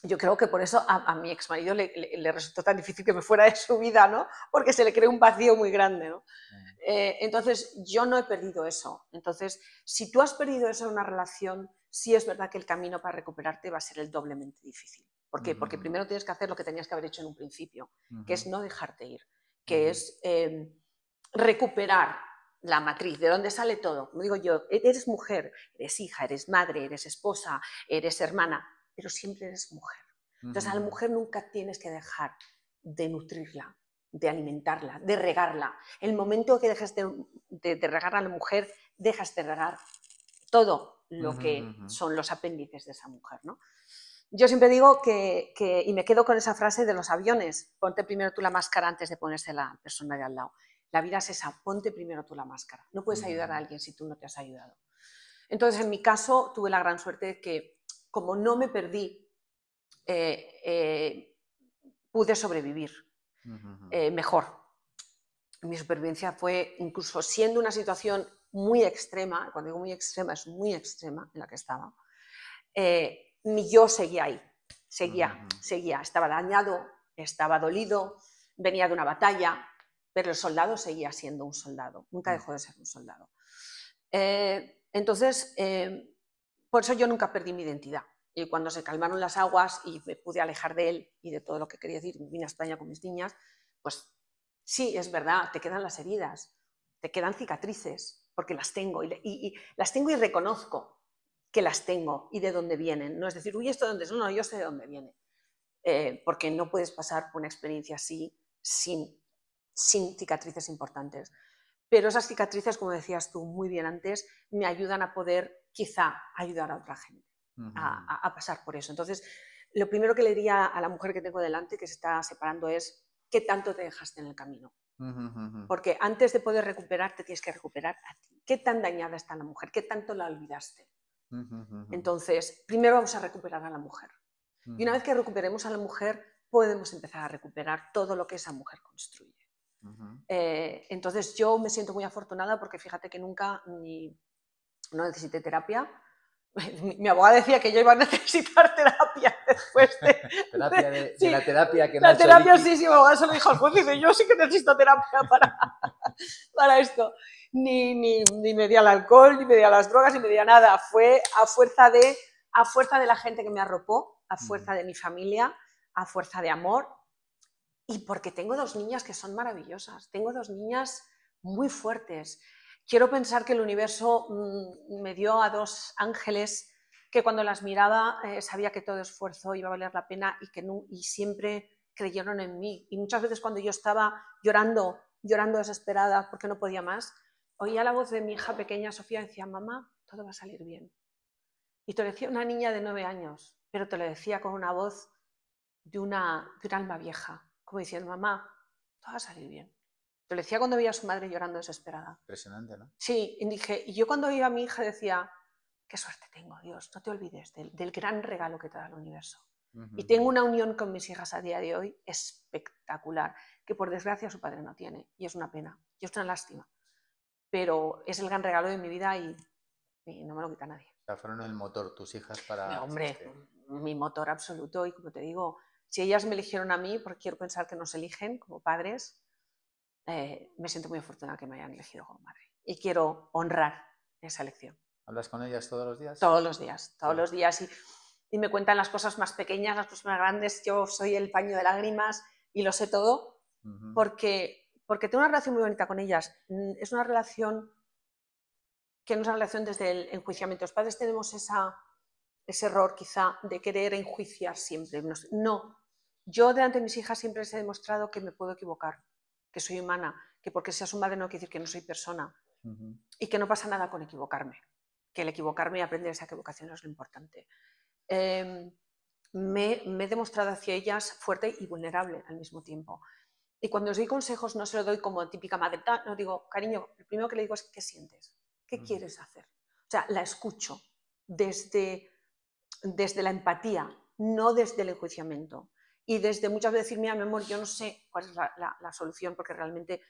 Yo creo que por eso a, mi ex marido le, resultó tan difícil que me fuera de su vida, ¿no? Porque se le creó un vacío muy grande, ¿no? Mm. Eh, entonces, yo no he perdido eso. Entonces, si tú has perdido eso en una relación, sí es verdad que el camino para recuperarte va a ser el doblemente difícil. ¿Por qué? Porque primero tienes que hacer lo que tenías que haber hecho en un principio, que es no dejarte ir, que es em, recuperar la matriz, de dónde sale todo. Como digo yo, e-, eres mujer, eres hija, eres madre, eres esposa, eres hermana, pero siempre eres mujer. Entonces a la mujer nunca tienes que dejar de nutrirla, de alimentarla, de regarla. El momento que dejas de regar a la mujer, dejas de regar todo, lo que son los apéndices de esa mujer, ¿no? Yo siempre digo que, y me quedo con esa frase de los aviones, ponte primero tú la máscara antes de ponerse la persona de al lado. La vida es esa, ponte primero tú la máscara. No puedes ayudar a mm. alguien si tú no te has ayudado. Entonces, en mi caso, tuve la gran suerte de que, como no me perdí, eh, eh, pude sobrevivir eh, mejor mi supervivencia fue, incluso siendo una situación muy extrema, cuando digo muy extrema, es muy extrema en la que estaba, eh, mi yo seguía ahí, seguía, seguía, estaba dañado, estaba dolido, venía de una batalla, pero el soldado seguía siendo un soldado, nunca mm. dejó de ser un soldado. Eh, entonces, eh, por eso yo nunca perdí mi identidad. Y cuando se calmaron las aguas y me pude alejar de él y de todo lo que quería decir, vine a España con mis niñas, pues Sí, es verdad, te quedan las heridas, te quedan cicatrices, porque las tengo y, las tengo y reconozco que las tengo y de dónde vienen. No es decir, uy, esto de dónde es, no, no, yo sé de dónde viene. Eh, porque no puedes pasar por una experiencia así sin, cicatrices importantes. Pero esas cicatrices, como decías tú muy bien antes, me ayudan a poder quizá ayudar a otra gente a, pasar por eso. Entonces, lo primero que le diría a la mujer que tengo delante que se está separando es, qué tanto te dejaste en el camino. Porque antes de poder recuperarte, tienes que recuperar a ti. ¿Qué tan dañada está la mujer? ¿Qué tanto la olvidaste? Entonces, primero vamos a recuperar a la mujer. Y una vez que recuperemos a la mujer, podemos empezar a recuperar todo lo que esa mujer construye. Eh, entonces, yo me siento muy afortunada porque fíjate que nunca ni, no necesité terapia. Mi, mi abogada decía que yo iba a necesitar terapia después de... la terapia que La terapia, sí, sí, me lo dijo el juez, dice, yo sí que necesito terapia para, esto. Ni, ni, me di al alcohol, ni me di a las drogas, ni me di nada. Fue a fuerza de, a fuerza de la gente que me arropó, a fuerza de mi familia, a fuerza de amor, y porque tengo dos niñas que son maravillosas, tengo dos niñas muy fuertes. Quiero pensar que el universo mm, me dio a dos ángeles que cuando las miraba eh, sabía que todo esfuerzo iba a valer la pena y que no, y siempre creyeron en mí. Y muchas veces cuando yo estaba llorando, llorando desesperada porque no podía más, oía la voz de mi hija pequeña Sofía y decía, mamá, todo va a salir bien. Y te lo decía una niña de nueve años, pero te lo decía con una voz de una, de un alma vieja, como diciendo, mamá, todo va a salir bien. Te lo decía cuando veía a su madre llorando desesperada. Impresionante, ¿no? Sí, y dije, y yo cuando oía a mi hija decía, qué suerte tengo, Dios, no te olvides del, gran regalo que te da el universo. Y tengo una unión con mis hijas a día de hoy espectacular, que por desgracia su padre no tiene, y es una pena, y es una lástima. Pero es el gran regalo de mi vida y, no me lo quita nadie. O fueron el motor tus hijas para... hombre, este- mi motor absoluto, y como te digo, si ellas me eligieron a mí, porque quiero pensar que nos eligen como padres, eh, me siento muy afortunada que me hayan elegido como madre. Y quiero honrar esa elección. ¿Hablas con ellas todos los días? Todos los días, todos los días. Y, y me cuentan las cosas más pequeñas, las cosas más grandes. Yo soy el paño de lágrimas y lo sé todo porque, porque tengo una relación muy bonita con ellas. Mm, es una relación que no es una relación desde el enjuiciamiento. Los padres tenemos esa, ese error quizá de querer enjuiciar siempre. No, yo delante de mis hijas siempre les he demostrado que me puedo equivocar, que soy humana, que porque seas un madre no quiere decir que no soy persona y que no pasa nada con equivocarme que el equivocarme y aprender esa equivocación es lo importante. Em, me, he demostrado hacia ellas fuerte y vulnerable al mismo tiempo. Y cuando os doy consejos no se lo doy como típica madre, ah, no digo, cariño, lo primero que le digo es, ¿qué sientes? ¿Qué mm. quieres hacer? O sea, la escucho desde, desde la empatía, no desde el enjuiciamiento. Y desde muchas veces decir, mira, mi amor, yo no sé cuál es la, la solución porque realmente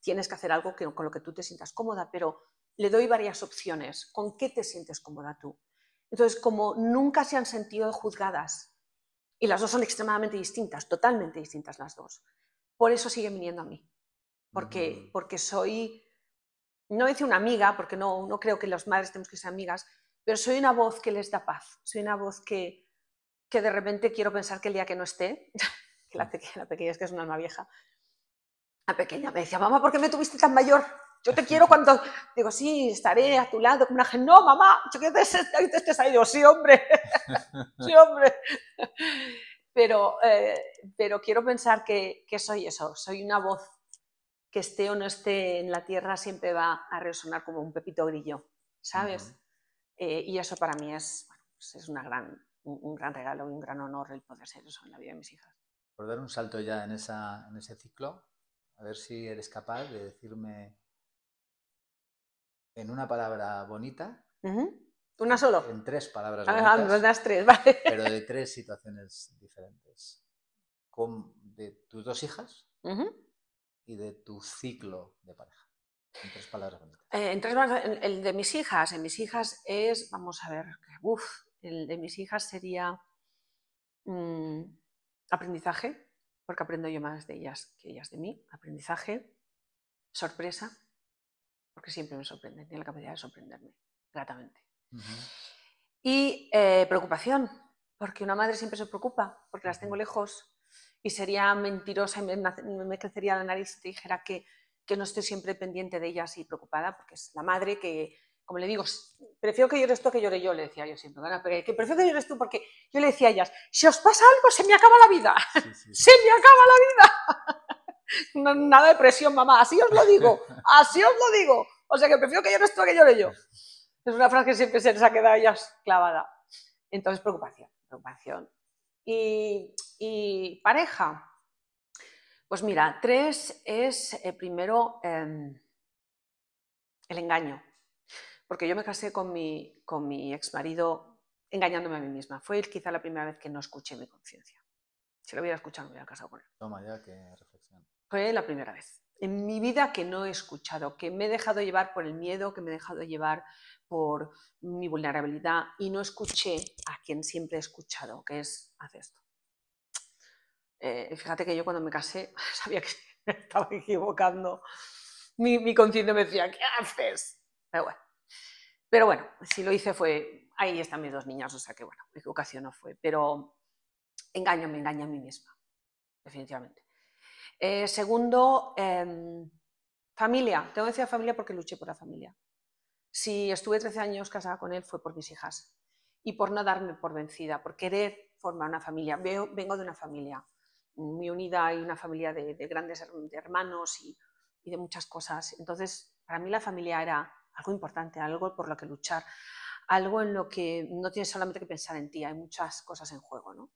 tienes que hacer algo que, con lo que tú te sientas cómoda, pero le doy varias opciones. ¿Con qué te sientes cómoda tú? Entonces, como nunca se han sentido juzgadas, y las dos son extremadamente distintas, totalmente distintas las dos, por eso siguen viniendo a mí. Porque, mm. porque soy, no dice una amiga, porque no, no creo que las madres tenemos que ser amigas, pero soy una voz que les da paz, soy una voz que, de repente quiero pensar que el día que no esté, que mm. la pequeña, es que es una alma vieja, la pequeña me decía, mamá, ¿por qué me tuviste tan mayor? Yo te quiero cuando. Digo, sí, estaré a tu lado. Como una gente, no, mamá, yo quiero que estés ahí. Digo, sí, hombre. sí, hombre. Pero, eh, pero quiero pensar que, que soy eso. Soy una voz que esté o no esté en la tierra siempre va a resonar como un pepito grillo, ¿sabes? Eh, y eso para mí es, pues, es una gran, un, gran regalo y un gran honor el poder ser eso en la vida de mis hijas. Por dar un salto ya en, esa, en ese ciclo, a ver si eres capaz de decirme en una palabra bonita. ¿Una solo? En tres palabras ah, ah bonitas. tres, vale. Pero de tres situaciones diferentes. Con, de tus dos hijas y de tu ciclo de pareja. En tres palabras bonitas. Eh, en tres, el, el de mis hijas. En mis hijas es, vamos a ver, uff, el de mis hijas sería mm, aprendizaje, porque aprendo yo más de ellas que ellas de mí. Aprendizaje, sorpresa porque siempre me sorprende, tiene la capacidad de sorprenderme gratamente. Y eh, preocupación, porque una madre siempre se preocupa, porque las tengo lejos y sería mentirosa y me, crecería la nariz si te dijera que, que, no estoy siempre pendiente de ellas y preocupada, porque es la madre que, como le digo, prefiero que llores tú que llore yo, le decía yo siempre, ¿verdad? pero que prefiero que llores tú porque yo le decía a ellas, si os pasa algo, se me acaba la vida, se me acaba la vida. Nada de presión, mamá. Así os lo digo. Así os lo digo. O sea que prefiero que yo no a que llore yo. Es una frase que siempre se les ha quedado ya clavada. Entonces, preocupación, preocupación. Y, pareja. Pues mira, tres es eh, primero em, el engaño. Porque yo me casé con mi, con mi ex marido engañándome a mí misma. Fue quizá la primera vez que no escuché mi conciencia. Si lo hubiera escuchado, me hubiera casado con él. Toma ya, que reflexión. Fue la primera vez. En mi vida que no he escuchado, que me he dejado llevar por el miedo, que me he dejado llevar por mi vulnerabilidad y no escuché a quien siempre he escuchado, que es, haz esto. Eh, fíjate que yo cuando me casé sabía que estaba equivocando. Mi, mi conciencia me decía, ¿qué haces? Pero bueno. Pero bueno, si lo hice fue, ahí están mis dos niñas, o sea que bueno, mi equivocación no fue. Pero engaño, me engaña a mí misma, definitivamente. Eh, segundo, em, familia. Tengo que decir familia porque luché por la familia. Si estuve 13 años casada con él fue por mis hijas y por no darme por vencida, por querer formar una familia. vengo de una familia muy unida y una familia de, grandes hermanos y, y de muchas cosas. Entonces, para mí la familia era algo importante, algo por lo que luchar, algo en lo que no tienes solamente que pensar en ti, hay muchas cosas en juego, ¿no?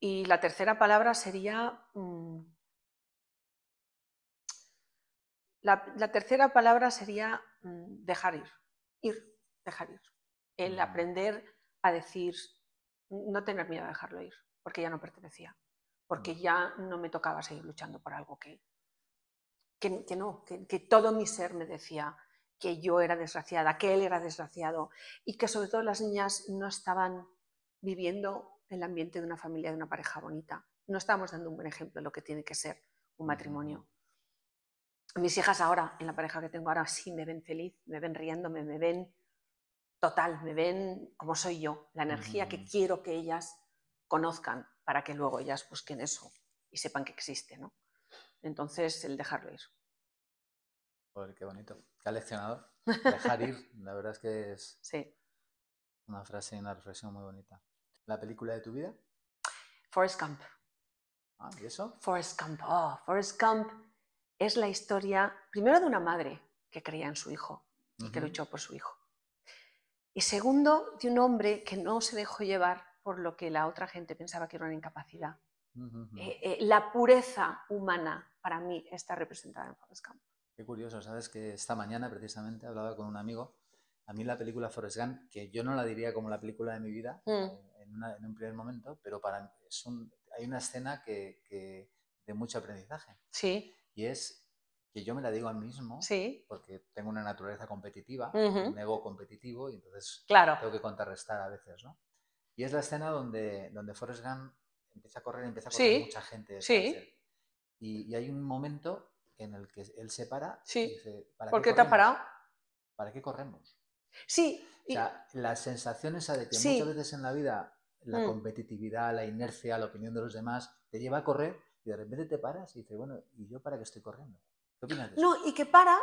Y la tercera palabra sería... Mm, la, tercera palabra sería mm, dejar ir, ir, dejar ir. El mm. aprender a decir, no tener miedo a dejarlo ir, porque ya no pertenecía, porque ya no me tocaba seguir luchando por algo que, que, que no, que, que todo mi ser me decía, que yo era desgraciada, que él era desgraciado y que sobre todo las niñas no estaban viviendo el ambiente de una familia, de una pareja bonita. No estamos dando un buen ejemplo de lo que tiene que ser un matrimonio. Mis hijas ahora, en la pareja que tengo ahora, sí me ven feliz, me ven riéndome, me ven total, me ven como soy yo, la energía que quiero que ellas conozcan para que luego ellas busquen eso y sepan que existe, Entonces, el dejarlo ir. qué bonito. Qué aleccionador. Dejar ir, la verdad es que es sí. una frase y una reflexión muy bonita la película de tu vida? Forrest Gump. Ah, ¿y eso? Forrest Gump. Oh, Forrest Gump es la historia, primero, de una madre que creía en su hijo y que luchó por su hijo. Y segundo, de un hombre que no se dejó llevar por lo que la otra gente pensaba que era una incapacidad. Eh, eh, la pureza humana para mí está representada en Forrest Gump. Qué curioso, sabes que esta mañana precisamente hablaba con un amigo. A mí la película Forrest Gump, que yo no la diría como la película de mi vida, mm. eh, en, un primer momento, pero para, hay una escena que, de mucho aprendizaje. Sí. Y es que yo me la digo a mí mismo, porque tengo una naturaleza competitiva, un ego competitivo, y entonces tengo que contrarrestar a veces, ¿no? Y es la escena donde, donde Forrest Gump empieza a correr, empieza a correr mucha gente. Sí. Y, hay un momento en el que él se para. Y ¿Por qué, te has parado? ¿Para qué corremos? Sí. O sea, la sensación esa de que muchas veces en la vida la mm. competitividad, la inercia, la opinión de los demás, te lleva a correr y de repente te paras y dices, bueno, ¿y yo para qué estoy corriendo? No, y que para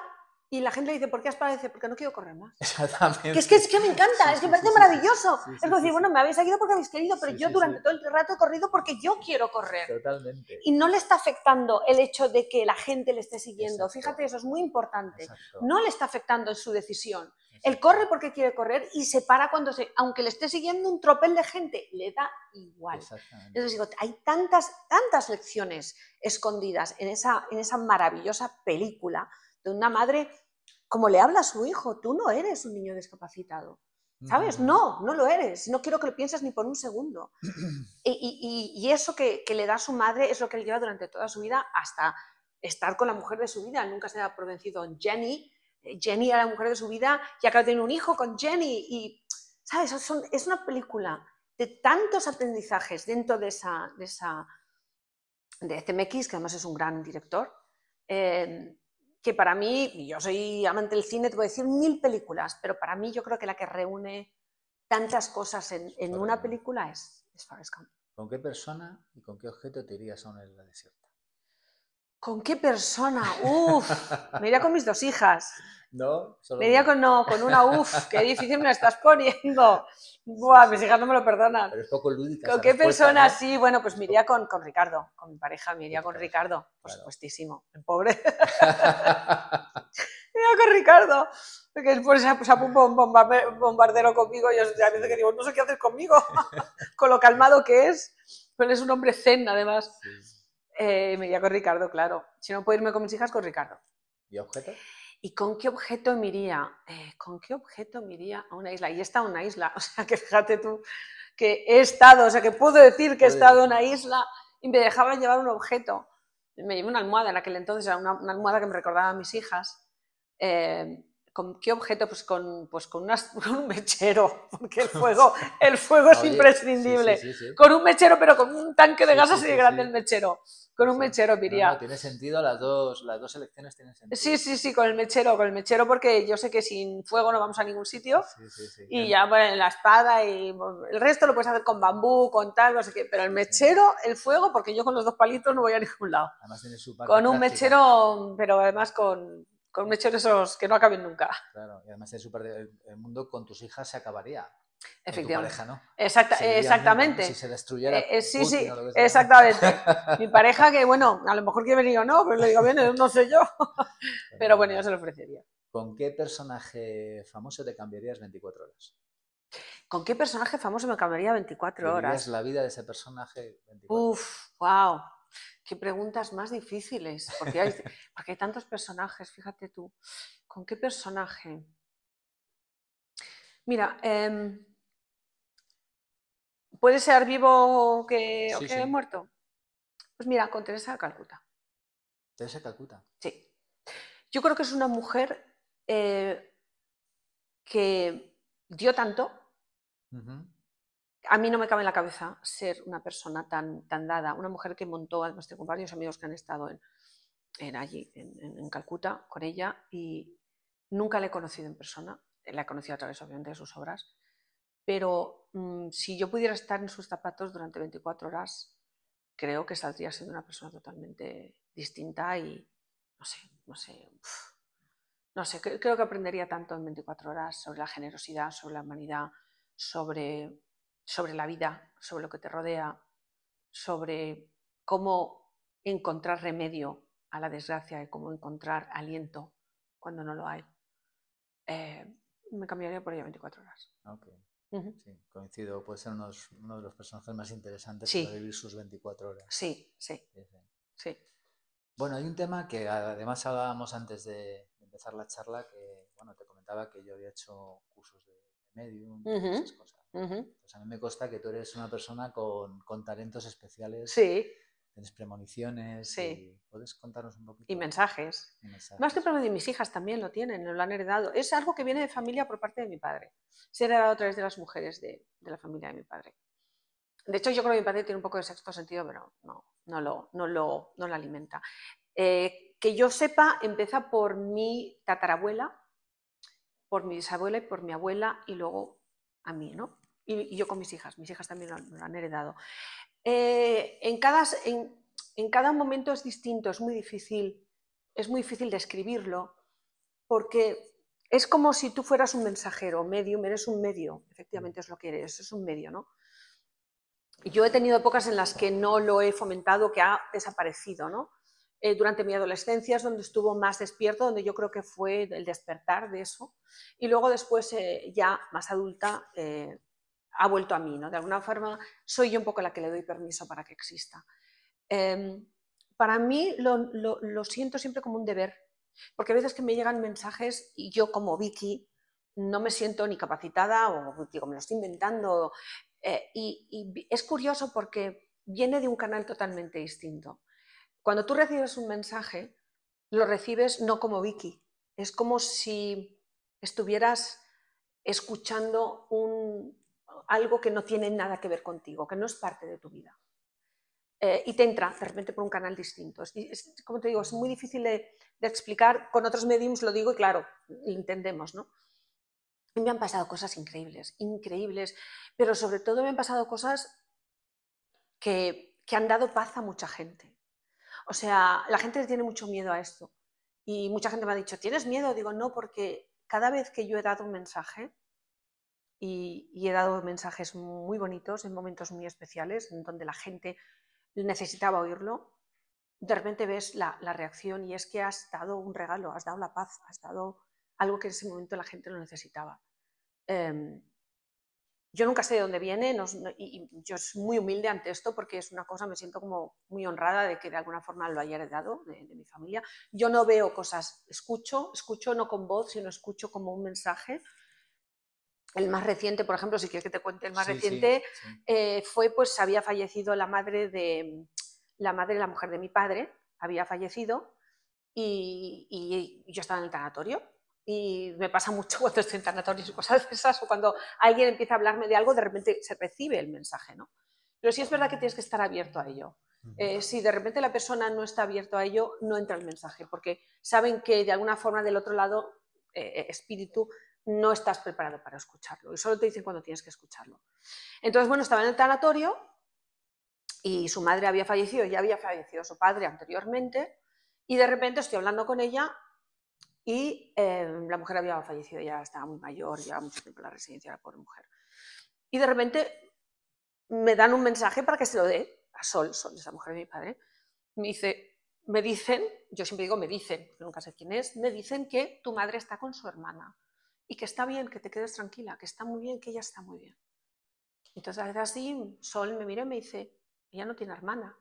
y la gente le dice, ¿por qué has parado? dice, porque no quiero correr más. Exactamente. es que, me encanta, es que me parece maravilloso. es decir, bueno, me habéis seguido porque habéis querido, pero yo durante todo el rato he corrido porque yo quiero correr. Totalmente. Y no le está afectando el hecho de que la gente le esté siguiendo. Fíjate, eso es muy importante. No le está afectando en su decisión. Él corre porque quiere correr y se para cuando se. Aunque le esté siguiendo un tropel de gente, le da igual. Entonces digo, hay tantas, tantas lecciones escondidas en esa, en esa maravillosa película de una madre, como le habla a su hijo, tú no eres un niño discapacitado. ¿Sabes? Mm. No, no lo eres. No quiero que lo pienses ni por un segundo. Y, eso que, le da su madre es lo que él lleva durante toda su vida hasta estar con la mujer de su vida. Nunca se ha provencido en Jenny, Jenny era la mujer de su vida y acaba de tener un hijo con Jenny y, ¿sabes? es una película de tantos aprendizajes dentro de esa, de esa, que además es un gran director, eh, que para mí, yo soy amante del cine, te voy a decir mil películas, pero para mí yo creo que la que reúne tantas cosas en, una película es, Forrest Gump. ¿Con qué persona y con qué objeto te irías a una isla ¿Con qué persona? Uf, me iría con mis dos hijas. ¿No? Solo... Me iría con, no, con una uf, qué difícil me la estás poniendo. Buah, mis hijas no me lo perdonan. Pero es poco lúdica. ¿Con qué persona? Sí, bueno, pues me iría con, Ricardo, con mi pareja, me iría con Ricardo, por supuesto. supuestísimo, pobre. me iría con Ricardo, porque después se esa, pues, un pues, bombardero conmigo y a veces que digo, no sé qué haces conmigo, con lo calmado que es, pero es un hombre zen además. Sí. Eh, me iría con Ricardo, claro. Si no puedo irme con mis hijas, con Ricardo. ¿Y objeto? ¿Y con qué objeto me iría? Eh, ¿Con qué objeto me iría a una isla? Y he está una isla, o sea, que fíjate tú que he estado, o sea, que puedo decir que he estado en una isla y me dejaban llevar un objeto. Me llevé una almohada en aquel entonces, era una almohada que me recordaba a mis hijas. Eh, ¿Con qué objeto? Pues con, pues con, un mechero, porque el fuego, el fuego es imprescindible. con un mechero, pero con un tanque de gas así de grande el mechero. Con un mechero, diría. tiene sentido, las dos, las dos elecciones tienen sentido. Sí, sí, sí, con el mechero, con el mechero, porque yo sé que sin fuego no vamos a ningún sitio. y ya bueno, la espada y el resto lo puedes hacer con bambú, con tal, no sé qué. Pero el mechero, el fuego, porque yo con los dos palitos no voy a ningún lado. Además su Con un mechero, pero además con con hechos esos que no acaben nunca. Claro, y además super, el, mundo con tus hijas se acabaría. Efectivamente. Con tu pareja, ¿no? exactamente. si se destruyera. Eh, eh, sí, sí, exactamente. Mi pareja, que bueno, a lo mejor quiere venir o no, pero le digo, bien, no sé yo. pero bueno, yo se lo ofrecería. ¿Con qué personaje famoso te cambiarías 24 horas? ¿Con qué personaje famoso me cambiaría 24 horas? la vida de ese personaje 24 Uf, wow qué preguntas más difíciles, porque hay, tantos personajes, fíjate tú, ¿con qué personaje? Mira, em, ¿puede ser vivo que, o que muerto? Pues mira, con Teresa Calcuta. Teresa Calcuta. Sí. Yo creo que es una mujer eh, que dio tanto, a mí no me cabe en la cabeza ser una persona tan, tan dada, una mujer que montó, a tengo varios amigos que han estado en, allí, en, Calcuta, con ella, y nunca la he conocido en persona, la he conocido a través obviamente de sus obras, pero mm, si yo pudiera estar en sus zapatos durante 24 horas, creo que saldría siendo una persona totalmente distinta y, no sé, no sé, no sé, creo que aprendería tanto en 24 horas sobre la generosidad, sobre la humanidad, sobre sobre la vida, sobre lo que te rodea, sobre cómo encontrar remedio a la desgracia y cómo encontrar aliento cuando no lo hay. Eh, me cambiaría por ella 24 horas. Ah, coincido, puede ser uno de los personajes más interesantes para vivir sus 24 horas. Sí, sí, sí. Bueno, hay un tema que además hablábamos antes de empezar la charla, que bueno, te comentaba que yo había hecho cursos de medium, esas cosas. a mí me consta que tú eres una persona con, talentos especiales. Sí. Tienes premoniciones. Y, ¿Puedes contarnos un poquito? Y mensajes. Y mensajes. Más que de mis hijas también lo tienen, lo han heredado. Es algo que viene de familia por parte de mi padre. Se ha heredado a través de las mujeres de, la familia de mi padre. De hecho, yo creo que mi padre tiene un poco de sexto sentido, pero no, no lo, no lo, no lo alimenta. Eh, que yo sepa, empieza por mi tatarabuela, por mi bisabuela y por mi abuela y luego a mí, ¿no? Y, yo con mis hijas, mis hijas también lo, han heredado. Eh, en, cada, en, cada momento es distinto, es muy difícil, es muy difícil describirlo, porque es como si tú fueras un mensajero, medium, eres un medio, efectivamente es lo que eres, es un medio, ¿no? Yo he tenido épocas en las que no lo he fomentado, que ha desaparecido, ¿no? Eh, durante mi adolescencia es donde estuvo más despierto, donde yo creo que fue el despertar de eso. Y luego después, eh, ya más adulta, eh, ha vuelto a mí. ¿no? De alguna forma, soy yo un poco la que le doy permiso para que exista. Em, para mí lo, lo, siento siempre como un deber, porque a veces que me llegan mensajes y yo como Vicky no me siento ni capacitada o digo, me lo estoy inventando. y es curioso porque viene de un canal totalmente distinto cuando tú recibes un mensaje, lo recibes no como Vicky, es como si estuvieras escuchando algo que no tiene nada que ver contigo, que no es parte de tu vida. Eh, y te entra de repente por un canal distinto. Es, como te digo, es muy difícil de, explicar, con otros mediums lo digo y claro, lo entendemos, ¿no? me han pasado cosas increíbles, increíbles, pero sobre todo me han pasado cosas que han dado paz a mucha gente. O sea, la gente tiene mucho miedo a esto. Y mucha gente me ha dicho, ¿tienes miedo? Digo, no, porque cada vez que yo he dado un mensaje, y, he dado mensajes muy bonitos en momentos muy especiales, en donde la gente necesitaba oírlo, de repente ves la, reacción y es que has dado un regalo, has dado la paz, has dado algo que en ese momento la gente lo necesitaba. Em, yo nunca sé de dónde viene y, yo soy muy humilde ante esto porque es una cosa, me siento como muy honrada de que de alguna forma lo haya heredado de, mi familia. Yo no veo cosas, escucho, escucho no con voz, sino escucho como un mensaje. El más reciente, por ejemplo, si quieres que te cuente el más reciente, eh, fue pues había fallecido la madre de la madre, la mujer de mi padre, había fallecido y, y yo estaba en el tanatorio y me pasa mucho cuando estoy en tanatorio y cosas de esas, o cuando alguien empieza a hablarme de algo, de repente se recibe el mensaje, ¿no? Pero sí es verdad que tienes que estar abierto a ello. Eh, si de repente la persona no está abierta a ello, no entra el mensaje, porque saben que de alguna forma del otro lado, eh, eh, espíritu, no estás preparado para escucharlo. Y solo te dicen cuando tienes que escucharlo. Entonces, bueno, estaba en el tanatorio y su madre había fallecido, ya había fallecido su padre anteriormente, y de repente estoy hablando con ella y em, la mujer había fallecido, ya estaba muy mayor, llevaba mucho tiempo en la residencia la pobre mujer. Y de repente me dan un mensaje para que se lo dé a Sol, Sol es la mujer de mi padre. Me dice, me dicen, yo siempre digo me dicen, nunca sé quién es, me dicen que tu madre está con su hermana y que está bien, que te quedes tranquila, que está muy bien, que ella está muy bien. Entonces, así, Sol me mira y me dice, ella no tiene hermana.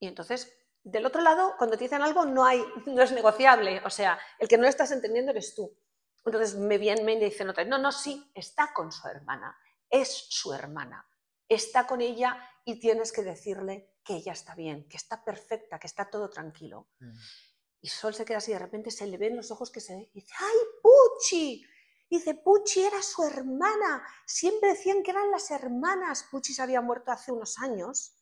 Y entonces del otro lado, cuando te dicen algo, no, hay, es negociable. O sea, el que no lo estás entendiendo eres tú. Entonces me viene y dicen otra no, no, sí, está con su hermana, es su hermana, está con ella y tienes que decirle que ella está bien, que está perfecta, que está todo tranquilo. Mm. Y Sol se queda así, de repente se le ven los ojos que se... Y dice, ¡ay, Puchi! dice, Puchi era su hermana. Siempre decían que eran las hermanas. Puchi se había muerto hace unos años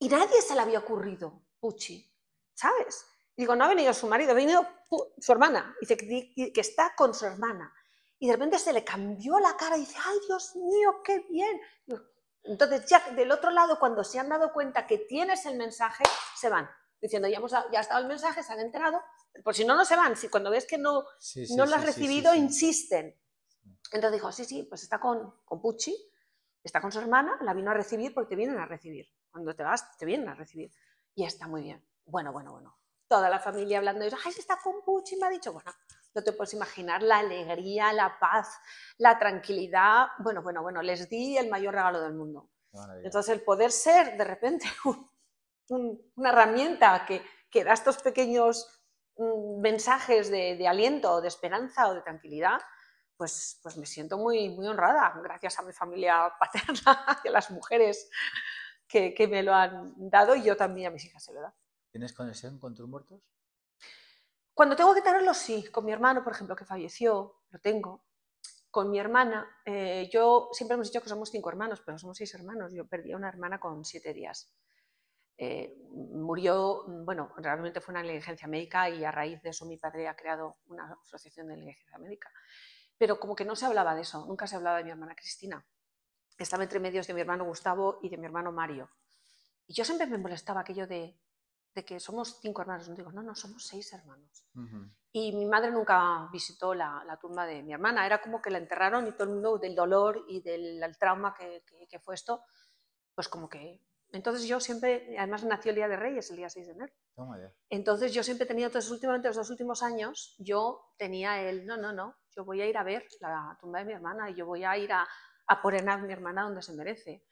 y nadie se le había ocurrido. Pucci, ¿sabes? digo, no ha venido su marido, ha venido su hermana. Y dice que está con su hermana. Y de repente se le cambió la cara y dice, ay Dios mío, qué bien. Entonces ya del otro lado, cuando se han dado cuenta que tienes el mensaje, se van. Diciendo, ya, hemos, ya ha estado el mensaje, se han enterado. Por si no, no se van. Si cuando ves que no, no lo has recibido, insisten. Entonces dijo, sí, sí, pues está con, con Pucci, está con su hermana, la vino a recibir porque vienen a recibir. Cuando te vas, te vienen a recibir y está muy bien. Bueno, bueno, bueno. Toda la familia hablando de eso, ay, está con Puchi, me ha dicho, bueno, no te puedes imaginar la alegría, la paz, la tranquilidad. Bueno, bueno, bueno, les di el mayor regalo del mundo. Entonces, el poder ser de repente una herramienta que, que, da estos pequeños mm, mensajes de, aliento, de esperanza o de tranquilidad, pues, pues me siento muy, muy honrada, gracias a mi familia paterna y a las mujeres que, me lo han dado y yo también a mis hijas se lo da. ¿Tienes conexión con tus muertos? Cuando tengo que tenerlo, sí. Con mi hermano, por ejemplo, que falleció, lo tengo. Con mi hermana, eh, yo siempre hemos dicho que somos cinco hermanos, pero somos seis hermanos. Yo perdí a una hermana con siete días. Eh, murió, bueno, realmente fue una negligencia médica y a raíz de eso mi padre ha creado una asociación de negligencia médica. Pero como que no se hablaba de eso, nunca se hablaba de mi hermana Cristina estaba entre medios de mi hermano Gustavo y de mi hermano Mario. Y yo siempre me molestaba aquello de, que somos cinco hermanos. No digo, no, no, somos seis hermanos. Y mi madre nunca visitó la, tumba de mi hermana. Era como que la enterraron y todo el mundo del dolor y del trauma que, fue esto, pues como que entonces yo siempre, además nació el Día de Reyes, el día 6 de enero. Entonces yo siempre tenía, entonces últimamente los dos últimos años, yo tenía el, no, no, no, yo voy a ir a ver la tumba de mi hermana, y yo voy a ir a, a por a mi hermana donde se merece.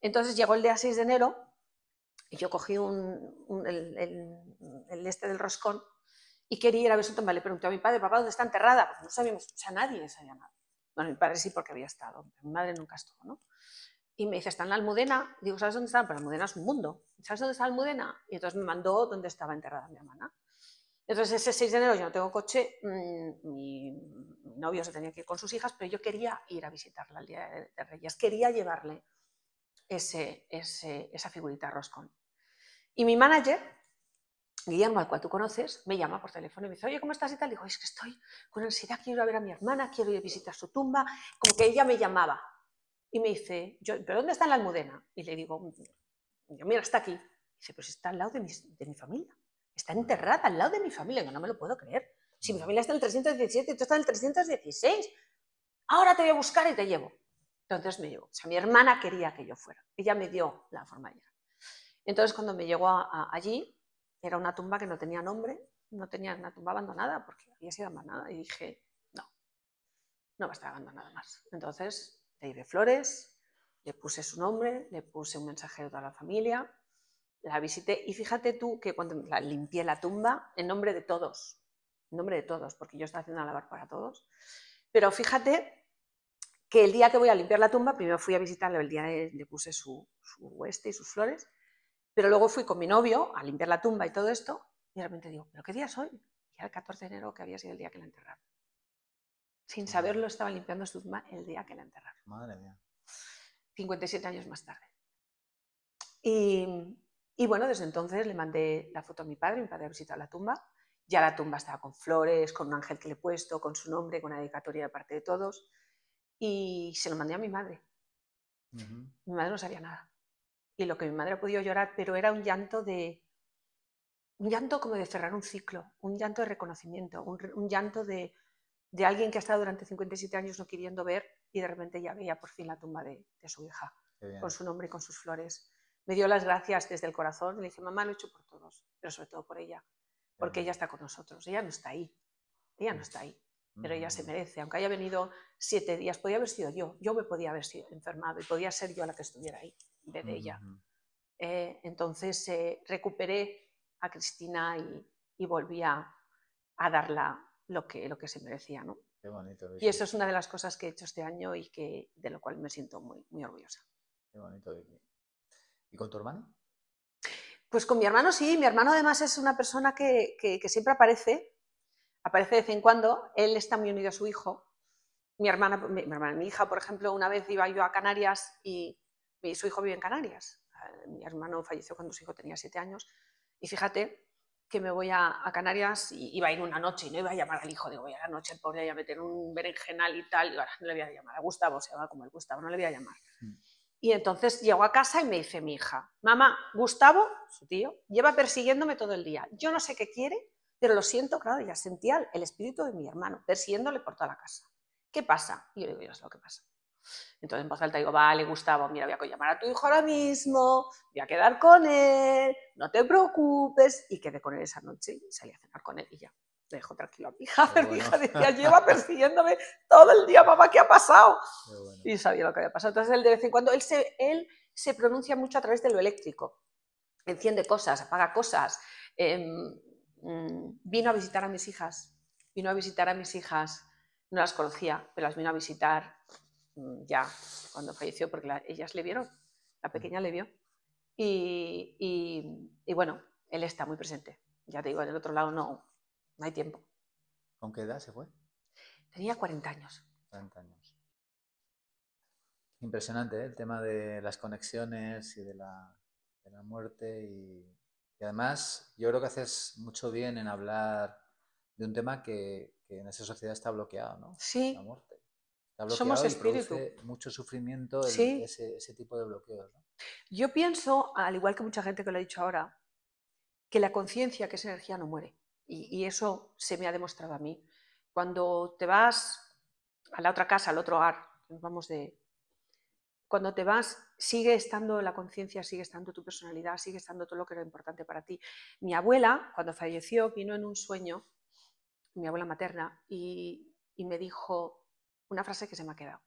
Entonces llegó el día 6 de enero y yo cogí el, este del roscón y quería ir a ver su tumba. Le pregunté a mi padre, papá, ¿dónde está enterrada? Pues no sabíamos, o sea, nadie sabía nada. Bueno, mi padre sí porque había estado, mi madre nunca estuvo, ¿no? Y me dice, está en la Almudena. Digo, ¿sabes dónde está? Pues la Almudena es un mundo. ¿Sabes dónde está la Almudena? Y entonces me mandó dónde estaba enterrada mi hermana. Entonces, ese 6 de enero yo no tengo coche, mm, mi, novio se tenía que ir con sus hijas, pero yo quería ir a visitarla el Día de, Reyes, quería llevarle ese, esa figurita a roscón. Y mi manager, Guillermo, al cual tú conoces, me llama por teléfono y me dice, oye, ¿cómo estás y tal? Digo, es que estoy con ansiedad, quiero ir a ver a mi hermana, quiero ir a visitar su tumba, como que ella me llamaba. Y me dice, yo, ¿pero dónde está en la almudena? Y le digo, mm, yo, mira, está aquí. Y dice, pues está al lado de mi, de mi familia. Está enterrada al lado de mi familia, no me lo puedo creer. Si mi mm. familia está en el 317 y tú estás en el 316, ahora te voy a buscar y te llevo. Entonces me llevo. O sea, mi hermana quería que yo fuera. Ella me dio la forma de llegar. Entonces cuando me llegó allí, era una tumba que no tenía nombre, no tenía una tumba abandonada porque había sido abandonada. Y dije, no, no va a estar abandonada más. Entonces le de flores, le puse su nombre, le puse un mensaje de toda la familia la visité y fíjate tú que cuando la, limpié la tumba en nombre de todos, en nombre de todos, porque yo estaba haciendo la lavar para todos, pero fíjate que el día que voy a limpiar la tumba, primero fui a visitarla el día de, le puse su, hueste y sus flores, pero luego fui con mi novio a limpiar la tumba y todo esto, y realmente digo, ¿pero qué día es hoy? Y el 14 de enero, que había sido el día que la enterraron. Sin saberlo, estaba limpiando su tumba el día que la enterraron. Madre mía. 57 años más tarde. Y, y bueno, desde entonces le mandé la foto a mi padre, mi padre ha visitado la tumba, ya la tumba estaba con flores, con un ángel que le he puesto, con su nombre, con una dedicatoria de parte de todos, y se lo mandé a mi madre. Mi madre no sabía nada. Y lo que mi madre ha podido llorar, pero era un llanto de... Un llanto como de cerrar un ciclo, un llanto de reconocimiento, un, llanto de, alguien que ha estado durante 57 años no queriendo ver y de repente ya veía por fin la tumba de, de su hija, con su nombre y con sus flores me dio las gracias desde el corazón. Le dije, mamá, lo he hecho por todos, pero sobre todo por ella, porque ella está con nosotros. Ella no está ahí, ella no mm. está ahí, pero ella se mm. merece. Aunque haya venido siete días, podía haber sido yo. Yo me podía haber sido enfermado y podía ser yo la que estuviera ahí, en vez de ella. Eh, entonces eh, recuperé a Cristina y, volví a, darla lo que, lo que se merecía, Qué bonito, Y eso es una de las cosas que he hecho este año y que, de lo cual me siento muy, muy orgullosa. Qué bonito, ¿Y con tu hermano? Pues con mi hermano sí, mi hermano además es una persona que, siempre aparece, aparece de vez en cuando, él está muy unido a su hijo. Mi hermana, mi, hija, por ejemplo, una vez iba yo a Canarias y su hijo vive en Canarias. Eh, mi hermano falleció cuando su hijo tenía siete años. Y fíjate que me voy a, Canarias y iba a ir una noche y no iba a llamar al hijo. Digo, voy a la noche, pobre, voy a meter un berenjenal y tal. Y ahora no le voy a llamar a Gustavo, se llama como el Gustavo, no le voy a llamar. Mm. Y entonces llego a casa y me dice mi hija, mamá, Gustavo, su tío, lleva persiguiéndome todo el día. Yo no sé qué quiere, pero lo siento, claro, ya sentía el espíritu de mi hermano persiguiéndole por toda la casa. ¿Qué pasa? Y yo le digo, ya es lo que pasa. Entonces en voz alta digo, vale, Gustavo, mira, voy a llamar a tu hijo ahora mismo, voy a quedar con él, no te preocupes. Y quedé con él esa noche y salí a cenar con él y ya me tranquilo tranquila mi hija, mi hija decía, lleva persiguiéndome todo el día, mamá, ¿qué ha pasado? Y sabía lo que había pasado. Entonces él de vez en cuando, él se, él se pronuncia mucho a través de lo eléctrico, enciende cosas, apaga cosas. Em, mm, vino a visitar a mis hijas, vino a visitar a mis hijas, no las conocía, pero las vino a visitar mm, ya cuando falleció, porque ellas le vieron, la pequeña le vio. y, y bueno, él está muy presente. Ya te digo, del otro lado no, no hay tiempo. ¿Con qué edad se fue? Tenía 40 años. años. Impresionante ¿eh? el tema de las conexiones y de la, muerte. Y, además, yo creo que haces mucho bien en hablar de un tema que, en esa sociedad está bloqueado, ¿no? Sí. La muerte. Está bloqueado mucho sufrimiento el, ese, tipo de bloqueos. Yo pienso, al igual que mucha gente que lo ha dicho ahora, que la conciencia, que es energía, no muere. Y, eso se me ha demostrado a mí. Cuando te vas a la otra casa, al otro hogar, vamos de... Cuando te vas, sigue estando la conciencia, sigue estando tu personalidad, sigue estando todo lo que era importante para ti. Mi abuela, cuando falleció, vino en un sueño, mi abuela materna, y, me dijo una frase que se me ha quedado.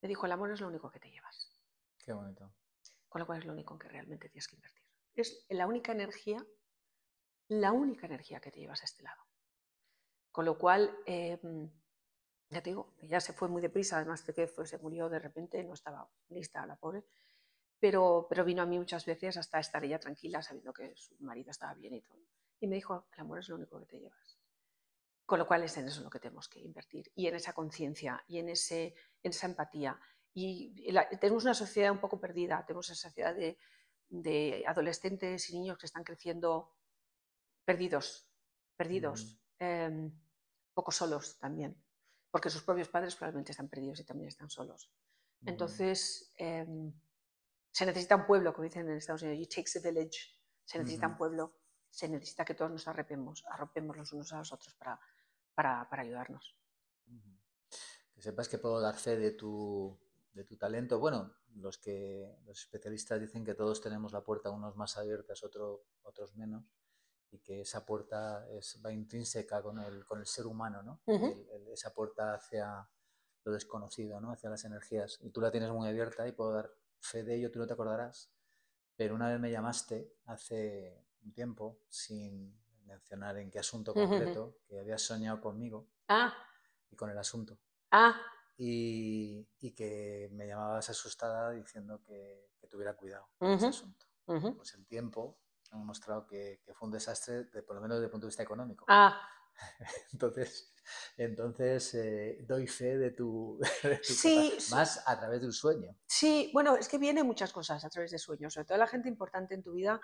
Me dijo, el amor es lo único que te llevas. Qué bonito. Con lo cual es lo único en que realmente tienes que invertir. Es la única energía la única energía que te llevas a este lado. Con lo cual, em, ya te digo, ella se fue muy deprisa, además de que se murió de repente, no estaba lista la pobre, pero, pero vino a mí muchas veces hasta estar ella tranquila sabiendo que su marido estaba bien y todo. Y me dijo, el amor es lo único que te llevas. Con lo cual es en eso lo que tenemos que invertir, y en esa conciencia, y en, ese, en esa empatía. Y tenemos una sociedad un poco perdida, tenemos esa sociedad de, de adolescentes y niños que están creciendo perdidos, perdidos, mm. em, poco solos también, porque sus propios padres probablemente están perdidos y también están solos. Mm. Entonces, em, se necesita un pueblo, como dicen en Estados Unidos, you take the village, se necesita un mm. pueblo, se necesita que todos nos arrepemos, arropemos los unos a los otros para, ayudarnos. Que sepas que puedo dar fe de tu, talento. Bueno, los que los especialistas dicen que todos tenemos la puerta, unos más abiertas, otros menos y que esa puerta es, va intrínseca con el, con el ser humano, ¿no? esa puerta hacia lo desconocido, ¿no? Hacia las energías. Y tú la tienes muy abierta y puedo dar fe de ello, tú no te acordarás. Pero una vez me llamaste hace un tiempo, sin mencionar en qué asunto concreto, que habías soñado conmigo ah. y con el asunto. Ah. Y, y, que me llamabas asustada diciendo que, que tuviera cuidado con ese asunto. Pues el tiempo mostrado que, fue un desastre, por lo menos desde el punto de vista económico. Ah. Entonces, entonces eh, doy fe de tu, sí, más a través de un sueño. Sí, bueno, es que vienen muchas cosas a través de sueños, sobre todo la gente importante en tu vida.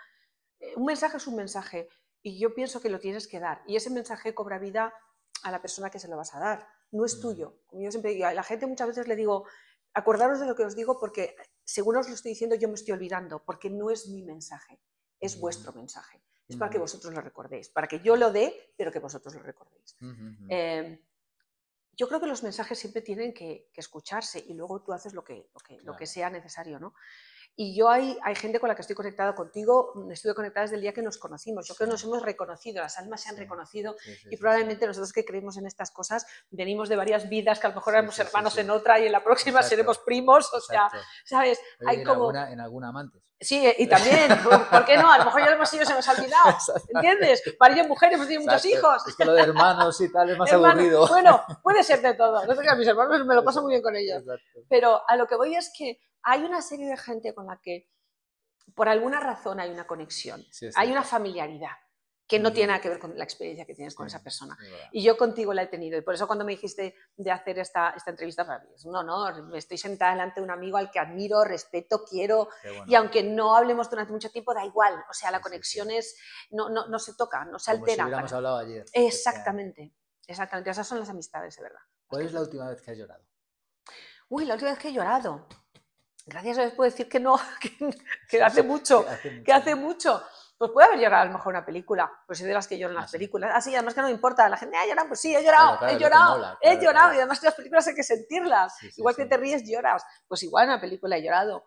Eh, un mensaje es un mensaje y yo pienso que lo tienes que dar y ese mensaje cobra vida a la persona que se lo vas a dar, no es mm. tuyo. Como yo siempre digo, a la gente muchas veces le digo, acordaros de lo que os digo porque según os lo estoy diciendo yo me estoy olvidando porque no es mi mensaje es vuestro mensaje. Es para que mm. vosotros lo recordéis, para que yo lo dé, pero que vosotros lo recordéis. Em, yo creo que los mensajes siempre tienen que, escucharse y luego tú haces lo que, lo que sea necesario, ¿no? Y yo hay, hay gente con la que estoy conectada contigo, mm, estuve conectada desde el día que nos conocimos. Yo creo que nos hemos reconocido, las almas se han reconocido y probablemente nosotros que creemos en estas cosas venimos de varias vidas, que a lo mejor éramos hermanos en otra y en la próxima seremos primos, o sea, ¿sabes? hay en como... Alguna, en alguna amante Sí, eh, y también, ¿por qué no? A lo mejor ya lo hemos ido, se nos ha olvidado, ¿entiendes? Marido y mujer hemos tenido muchos hijos. Es que lo de hermanos y tal es más aburrido. Bueno, puede ser de todo. No sé qué, a mis hermanos me lo paso muy bien con ellos. Pero a lo que voy es que hay una serie de gente con la que por alguna razón hay una conexión, hay una familiaridad que no mm. tiene nada que ver con la experiencia que tienes con esa persona. Y yo contigo la he tenido. Y por eso cuando me dijiste de hacer esta, entrevista, para mí es un honor. estoy sentada delante de un amigo al que admiro, respeto, quiero. Y aunque no hablemos durante mucho tiempo, da igual. O sea, la conexión es... No, se toca, no se altera. Exactamente. Exactamente. Esas son las amistades, de verdad. ¿Cuál es la última vez que has llorado? Uy, la última vez que he llorado gracias a Dios puedo decir que no, que, hace mucho, que hace mucho. Pues puede haber llorado a lo mejor una película, pues es de las que lloran las ah, películas. Así, ah, además que no importa, la gente, ha ah, lloran, pues sí, he llorado, he llorado, he llorado, y además las películas hay que sentirlas. igual que te ríes, lloras. Pues igual en una película he llorado.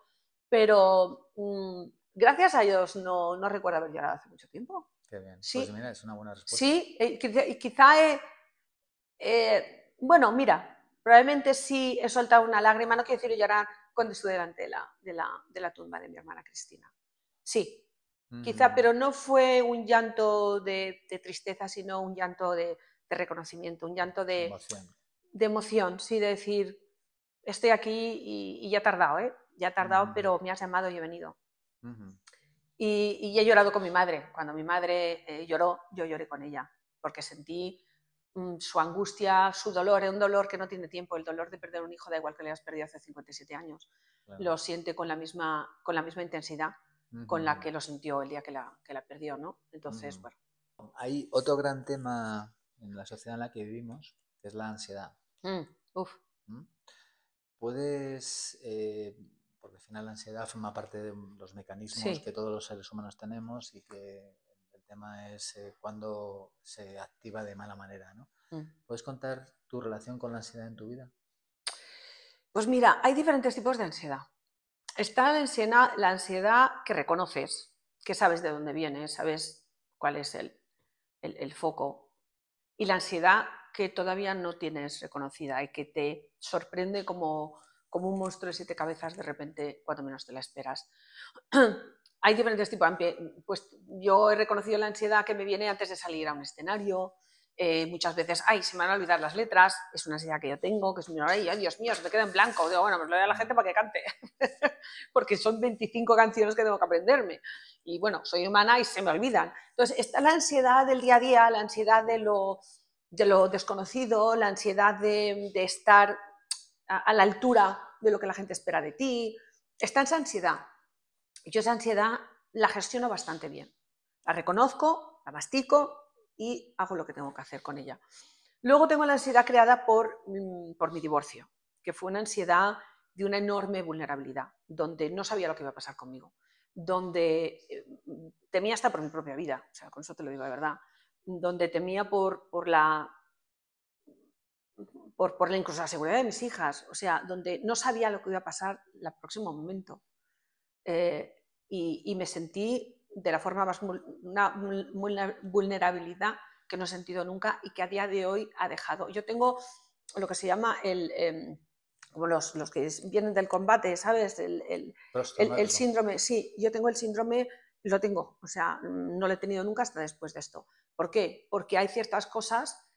Pero mm, gracias a Dios no, no, recuerdo haber llorado hace mucho tiempo. Qué bien. Sí. Pues mira, es una buena respuesta. Sí, eh, y quizá, eh, eh, bueno, mira, probablemente sí he soltado una lágrima, no quiero decir llorar cuando estuve delante de la, tumba de mi hermana Cristina. Sí, quizá, pero no fue un llanto de, tristeza, sino un llanto de, reconocimiento, un llanto de emoción. sí, de decir, estoy aquí y, ya ha tardado, ¿eh? ya ha tardado, pero me has llamado y he venido. y, he llorado con mi madre. Cuando mi madre eh, lloró, yo lloré con ella, porque sentí Mm, su angustia, su dolor, es un dolor que no tiene tiempo, el dolor de perder un hijo da igual que le hayas perdido hace 57 años, lo siente con la misma, con la misma intensidad con la que lo sintió el día que la, que la perdió, ¿no? Entonces, bueno. Hay otro gran tema en la sociedad en la que vivimos, que es la ansiedad. Mm, uf. ¿Mm? Puedes, eh, porque al final la ansiedad forma parte de los mecanismos que todos los seres humanos tenemos y que tema es eh, cuando se activa de mala manera. ¿no? Mm. ¿Puedes contar tu relación con la ansiedad en tu vida? Pues mira, hay diferentes tipos de ansiedad. Está la ansiedad, la ansiedad que reconoces, que sabes de dónde viene, sabes cuál es el, el, el foco. Y la ansiedad que todavía no tienes reconocida y que te sorprende como, como un monstruo de siete cabezas de repente cuando menos te la esperas. hay diferentes tipos. Pues yo he reconocido la ansiedad que me viene antes de salir a un escenario. Eh, muchas veces, ay, se me van a olvidar las letras, es una ansiedad que yo tengo, que es mi ay, Dios mío, se me queda en blanco. Digo, bueno, me lo voy a la gente para que cante, porque son 25 canciones que tengo que aprenderme. Y bueno, soy humana y se me olvidan. Entonces, está la ansiedad del día a día, la ansiedad de lo, desconocido, la ansiedad de, estar a la altura de lo que la gente espera de ti. Está esa ansiedad, yo esa ansiedad la gestiono bastante bien. La reconozco, la mastico y hago lo que tengo que hacer con ella. Luego tengo la ansiedad creada por, mm, mi divorcio, que fue una ansiedad de una enorme vulnerabilidad, donde no sabía lo que iba a pasar conmigo, donde eh, temía hasta por mi propia vida, o sea, con eso te lo digo de verdad, donde temía por, por la por, la, incluso la seguridad de mis hijas, o sea, donde no sabía lo que iba a pasar el próximo momento. Eh, y, me sentí de la forma más vulnerabilidad que no he sentido nunca y que a día de hoy ha dejado. Yo tengo lo que se llama el... Em, como los, que vienen del combate, ¿sabes? El, síndrome, sí, yo tengo el síndrome, lo tengo, o sea, no lo he tenido nunca hasta después de esto. ¿Por qué? Porque hay ciertas cosas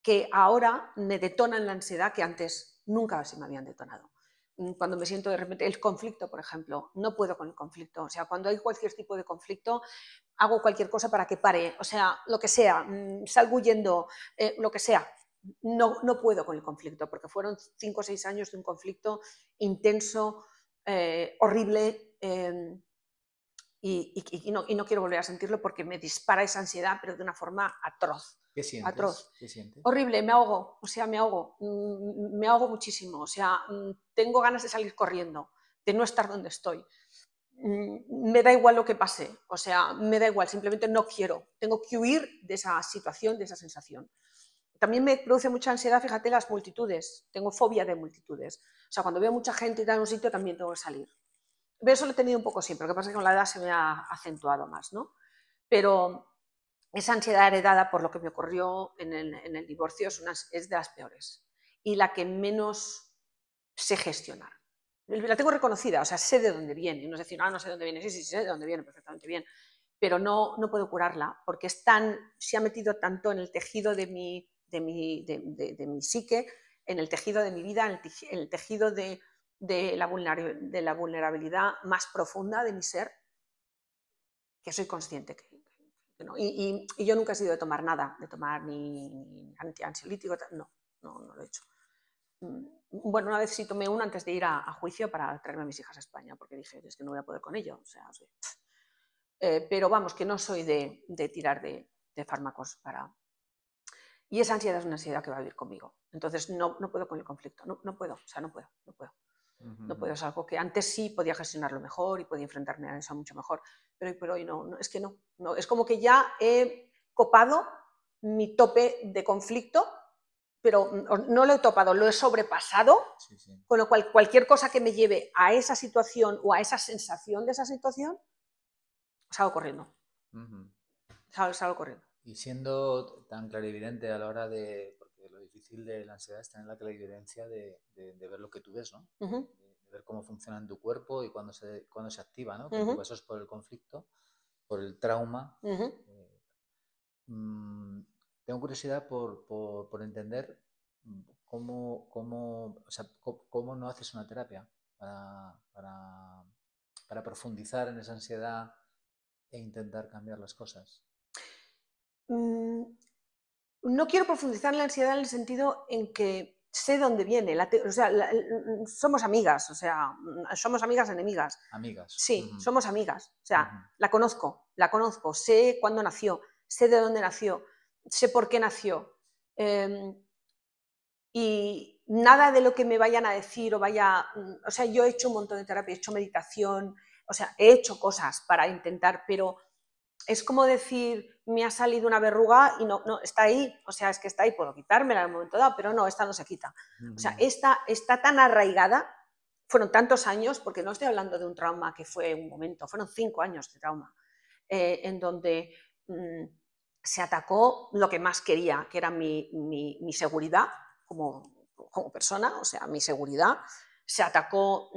que ahora me detonan la ansiedad que antes nunca se me habían detonado. Mm, cuando me siento de repente, el conflicto, por ejemplo, no puedo con el conflicto. O sea, cuando hay cualquier tipo de conflicto, hago cualquier cosa para que pare, o sea, lo que sea, mm, salgo huyendo, eh, lo que sea. No, no puedo con el conflicto, porque fueron cinco o seis años de un conflicto intenso, eh, horrible, em, y, no, quiero volver a sentirlo porque me dispara esa ansiedad, pero de una forma atroz. ¿Qué sientes? Atroz. Horrible, me ahogo, o sea, me ahogo, mm, me ahogo muchísimo, o sea, mm, tengo ganas de salir corriendo, de no estar donde estoy. Mm, me da igual lo que pase, o sea, me da igual, simplemente no quiero, tengo que huir de esa situación, de esa sensación. También me produce mucha ansiedad, fíjate, las multitudes, tengo fobia de multitudes. O sea, cuando veo mucha gente en un sitio también tengo que salir eso lo he tenido un poco siempre, lo que pasa es que con la edad se me ha acentuado más, ¿no? Pero esa ansiedad heredada por lo que me ocurrió en el, divorcio es, de las peores y la que menos sé gestionar. La tengo reconocida, o sea, sé de dónde viene, no es dice, ah, no sé de dónde viene, sí, sí, sé de dónde viene perfectamente bien, pero no, no puedo curarla porque es se ha metido tanto en el tejido de mi, de mi, de mi psique, en el tejido de mi vida, en el tejido de de la, de la vulnerabilidad más profunda de mi ser, que soy consciente que, Y, yo nunca he sido de tomar nada, de tomar ni, antiansiolítico, no, no, lo he hecho. Mm, bueno, una vez sí tomé uno antes de ir a, juicio para traerme a mis hijas a España, porque dije, es que no voy a poder con ello. O sea, eh, pero vamos, que no soy de, de tirar de, fármacos para... Y esa ansiedad es una ansiedad que va a vivir conmigo. Entonces no, puedo con el conflicto, no, no puedo, o sea, no puedo, no puedo. No puedo, ser algo que antes sí podía gestionarlo mejor y podía enfrentarme a eso mucho mejor, pero hoy por hoy no, es que no, Es como que ya he copado mi tope de conflicto, pero mm, no lo he topado, lo he sobrepasado, con lo cual cualquier cosa que me lleve a esa situación o a esa sensación de esa situación, salgo corriendo. salgo corriendo. Y siendo tan clarividente a la hora de difícil de la ansiedad es tener la clarividencia de, ver lo que tú ves, ¿no? de, ver cómo funciona en tu cuerpo y cuando se, cuando se activa, ¿no? Eso es por el conflicto, por el trauma. Eh, mm, tengo curiosidad por, entender mm, cómo, cómo, no haces una terapia para, para profundizar en esa ansiedad e intentar cambiar las cosas. Mm, no quiero profundizar en la ansiedad en el sentido en que sé dónde viene, o sea, somos amigas, o sea, mm, somos amigas enemigas. Amigas. Sí, somos amigas, o sea, la conozco, la conozco, sé cuándo nació, sé de dónde nació, sé por qué nació. Em, y nada de lo que me vayan a decir o vaya, mm, o sea, yo he hecho un montón de terapia, he hecho meditación, o sea, he hecho cosas para intentar, pero es como decir, me ha salido una verruga y no, no, está ahí, o sea, es que está ahí, puedo quitármela en el momento dado, pero no, esta no se quita. O sea, esta está tan arraigada, fueron tantos años, porque no estoy hablando de un trauma que fue un momento, fueron cinco años de trauma, eh, en donde mm, se atacó lo que más quería, que era mi, seguridad como, como, persona, o sea, mi seguridad, se atacó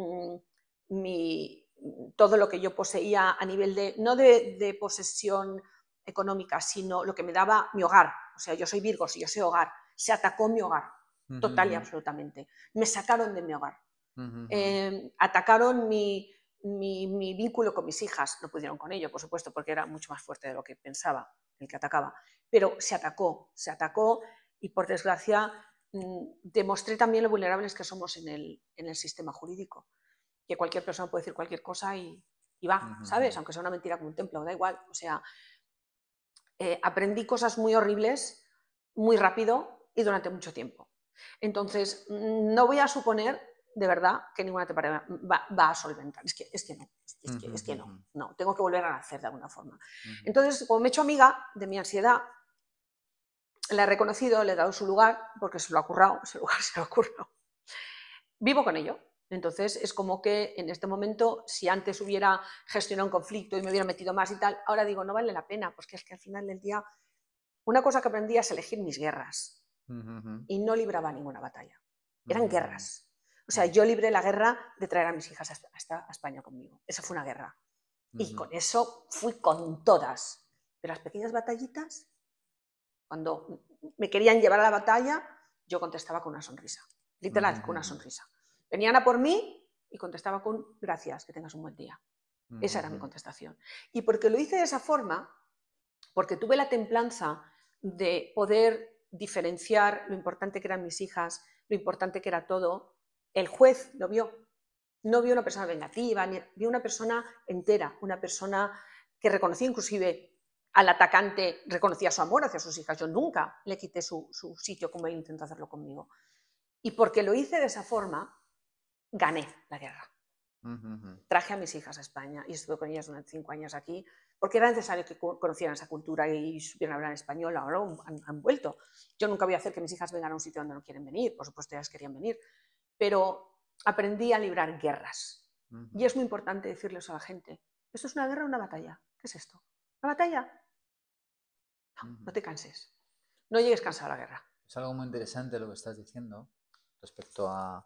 mm, mi, todo lo que yo poseía a nivel de, no de, posesión económica, sino lo que me daba mi hogar. O sea, yo soy Virgo, si yo soy hogar, se atacó mi hogar, total y absolutamente. Me sacaron de mi hogar. Em, atacaron mi, vínculo con mis hijas, no pudieron con ello, por supuesto, porque era mucho más fuerte de lo que pensaba el que atacaba, pero se atacó, se atacó y por desgracia mm, demostré también lo vulnerables que somos en el, en el sistema jurídico que cualquier persona puede decir cualquier cosa y, va, ¿sabes? Aunque sea una mentira como un templo, da igual. O sea, eh, aprendí cosas muy horribles, muy rápido y durante mucho tiempo. Entonces, mm, no voy a suponer de verdad que ninguna te va, va, a solventar. Es que, es que no, es que, no, no, tengo que volver a nacer de alguna forma. Entonces, como me he hecho amiga de mi ansiedad, la he reconocido, le he dado su lugar, porque se lo ha currado, ese lugar se lo ha currado. Vivo con ello, entonces, es como que en este momento, si antes hubiera gestionado un conflicto y me hubiera metido más y tal, ahora digo, no vale la pena, porque es que al final del día, una cosa que aprendí es elegir mis guerras y no libraba ninguna batalla. Eran guerras. O sea, yo libré la guerra de traer a mis hijas hasta a España conmigo. Esa fue una guerra. Y con eso fui con todas. Pero las pequeñas batallitas, cuando me querían llevar a la batalla, yo contestaba con una sonrisa. Literal, con una sonrisa Venían a por mí y contestaba con gracias, que tengas un buen día. Esa era mi contestación. Y porque lo hice de esa forma, porque tuve la templanza de poder diferenciar lo importante que eran mis hijas, lo importante que era todo, el juez lo vio. No vio una persona vengativa, vio una persona entera, una persona que reconocía inclusive al atacante, reconocía su amor hacia sus hijas. Yo nunca le quité su, su sitio como él intentó hacerlo conmigo. Y porque lo hice de esa forma, gané la guerra. Traje a mis hijas a España y estuve con ellas durante cinco años aquí, porque era necesario que conocieran esa cultura y supieran hablar español. Ahora han, vuelto. Yo nunca voy a hacer que mis hijas vengan a un sitio donde no quieren venir, por supuesto ellas querían venir, pero aprendí a librar guerras. Y es muy importante decirles a la gente, ¿esto es una guerra o una batalla? ¿Qué es esto? ¿La batalla? No, no te canses. No llegues cansado a la guerra. Es algo muy interesante lo que estás diciendo respecto a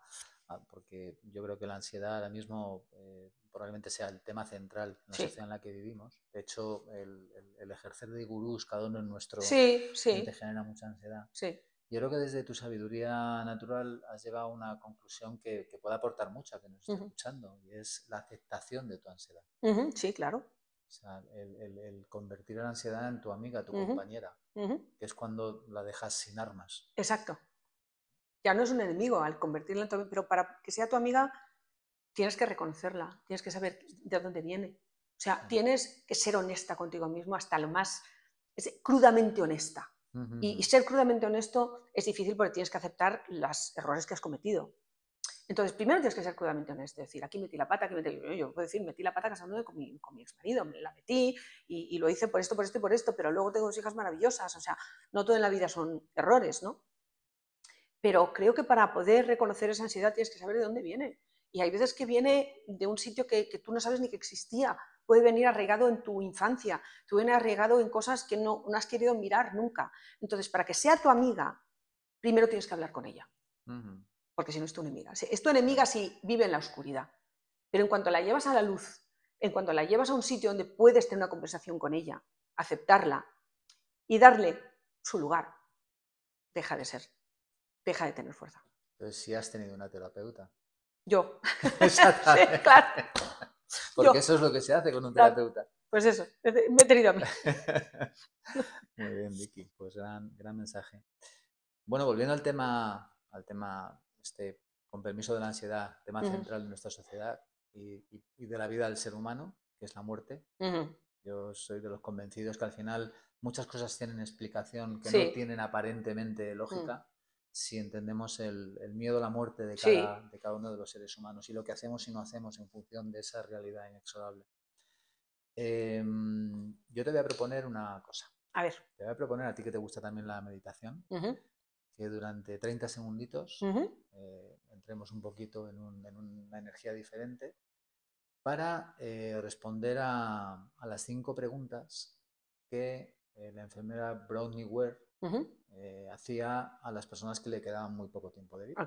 Ah, porque yo creo que la ansiedad ahora mismo eh, probablemente sea el tema central en la sociedad en la que vivimos. De hecho, el, ejercer de gurús, cada uno en nuestro, sí, te genera mucha ansiedad. Yo creo que desde tu sabiduría natural has llevado a una conclusión que, puede aportar mucha, que nos está escuchando, y es la aceptación de tu ansiedad. sí, claro. O sea, el, el, convertir la ansiedad en tu amiga, tu compañera, que es cuando la dejas sin armas. Exacto ya no es un enemigo al convertirla en tu amiga, pero para que sea tu amiga tienes que reconocerla, tienes que saber de dónde viene. O sea, tienes que ser honesta contigo mismo hasta lo más crudamente honesta. y, ser crudamente honesto es difícil porque tienes que aceptar los errores que has cometido. Entonces, primero tienes que ser crudamente honesto, es decir, aquí metí la pata, aquí metí... Yo, puedo decir, metí la pata casándome con mi, con mi ex la metí y, y, lo hice por esto, por esto y por esto, pero luego tengo dos hijas maravillosas, o sea, no todo en la vida son errores, ¿no? Pero creo que para poder reconocer esa ansiedad tienes que saber de dónde viene. Y hay veces que viene de un sitio que, tú no sabes ni que existía. Puede venir arraigado en tu infancia, tú viene arraigado en cosas que no, has querido mirar nunca. Entonces, para que sea tu amiga, primero tienes que hablar con ella. Porque si no es tu enemiga. Es tu enemiga si vive en la oscuridad. Pero en cuanto la llevas a la luz, en cuanto la llevas a un sitio donde puedes tener una conversación con ella, aceptarla y darle su lugar, deja de ser deja de tener fuerza. Entonces, si has tenido una terapeuta. Yo. claro. Porque eso es lo que se hace con un terapeuta. Pues eso, me he tenido a mí. Muy bien, Vicky, pues gran, mensaje. Bueno, volviendo al tema, al tema este, con permiso de la ansiedad, tema central de nuestra sociedad y, de la vida del ser humano, que es la muerte. Yo soy de los convencidos que al final muchas cosas tienen explicación que no tienen aparentemente lógica. Mm si entendemos el, miedo a la muerte de cada, uno de los seres humanos y lo que hacemos y no hacemos en función de esa realidad inexorable. Em, yo te voy a proponer una cosa. A ver. Te voy a proponer a ti que te gusta también la meditación, que durante 30 segunditos eh, entremos un poquito en, una energía diferente para eh, responder a, a, las cinco preguntas que eh, la enfermera Brownie Ware eh, hacía a las personas que le quedaban muy poco tiempo de vida.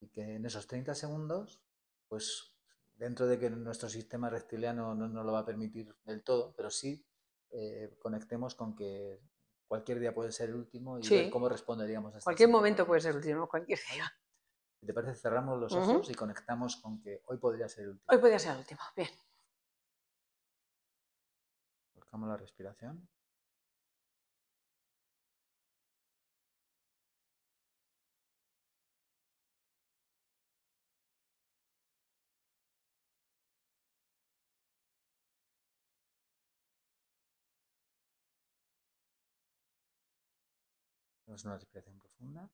Y que en esos 30 segundos, pues dentro de que nuestro sistema reptiliano no lo va a permitir del todo, pero sí eh, conectemos con que cualquier día puede ser el último y ver cómo responderíamos a Cualquier momento puede ser el último, cualquier día. te parece, cerramos los ojos y conectamos con que hoy podría ser el último. Hoy podría ser el último, bien. Buscamos la respiración. es una respiración profunda.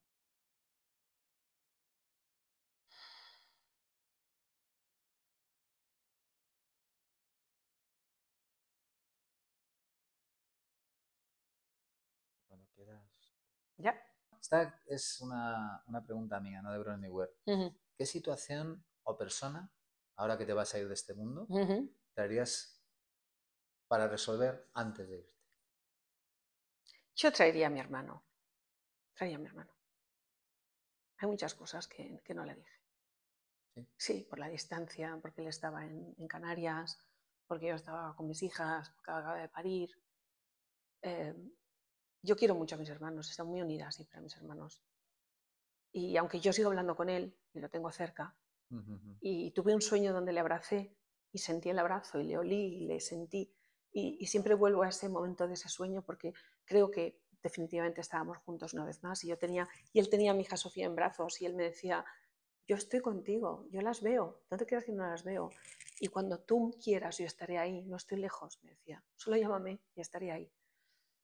Cuando quieras. Ya. Esta es una, pregunta mía, no de Bronnie web. ¿Qué situación o persona, ahora que te vas a ir de este mundo, traerías para resolver antes de irte? Yo traería a mi hermano traía a mi hermano. Hay muchas cosas que, no le dije. ¿Sí? por la distancia, porque él estaba en, Canarias, porque yo estaba con mis hijas, porque acababa de parir. Em, yo quiero mucho a mis hermanos, están muy unidas siempre a mis hermanos. Y aunque yo sigo hablando con él y lo tengo cerca, y tuve un sueño donde le abracé y sentí el abrazo y le olí y le sentí. y siempre vuelvo a ese momento de ese sueño porque creo que definitivamente estábamos juntos una vez más y yo tenía y él tenía a mi hija Sofía en brazos y él me decía yo estoy contigo yo las veo no te creas que no las veo y cuando tú quieras yo estaré ahí no estoy lejos me decía solo llámame y estaré ahí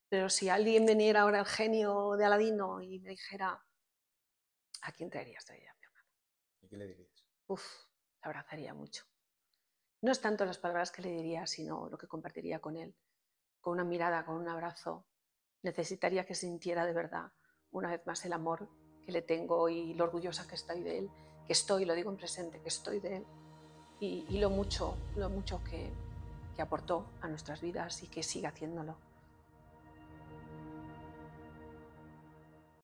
pero si alguien viniera ahora el genio de Aladino y me dijera a quién traerías de mi hermano y qué le dirías uf la abrazaría mucho no es tanto las palabras que le diría sino lo que compartiría con él con una mirada con un abrazo necesitaría que sintiera de verdad una vez más el amor que le tengo y lo orgullosa que estoy de él, que estoy, lo digo en presente, que estoy de él y, lo mucho, lo mucho que, que aportó a nuestras vidas y que siga haciéndolo.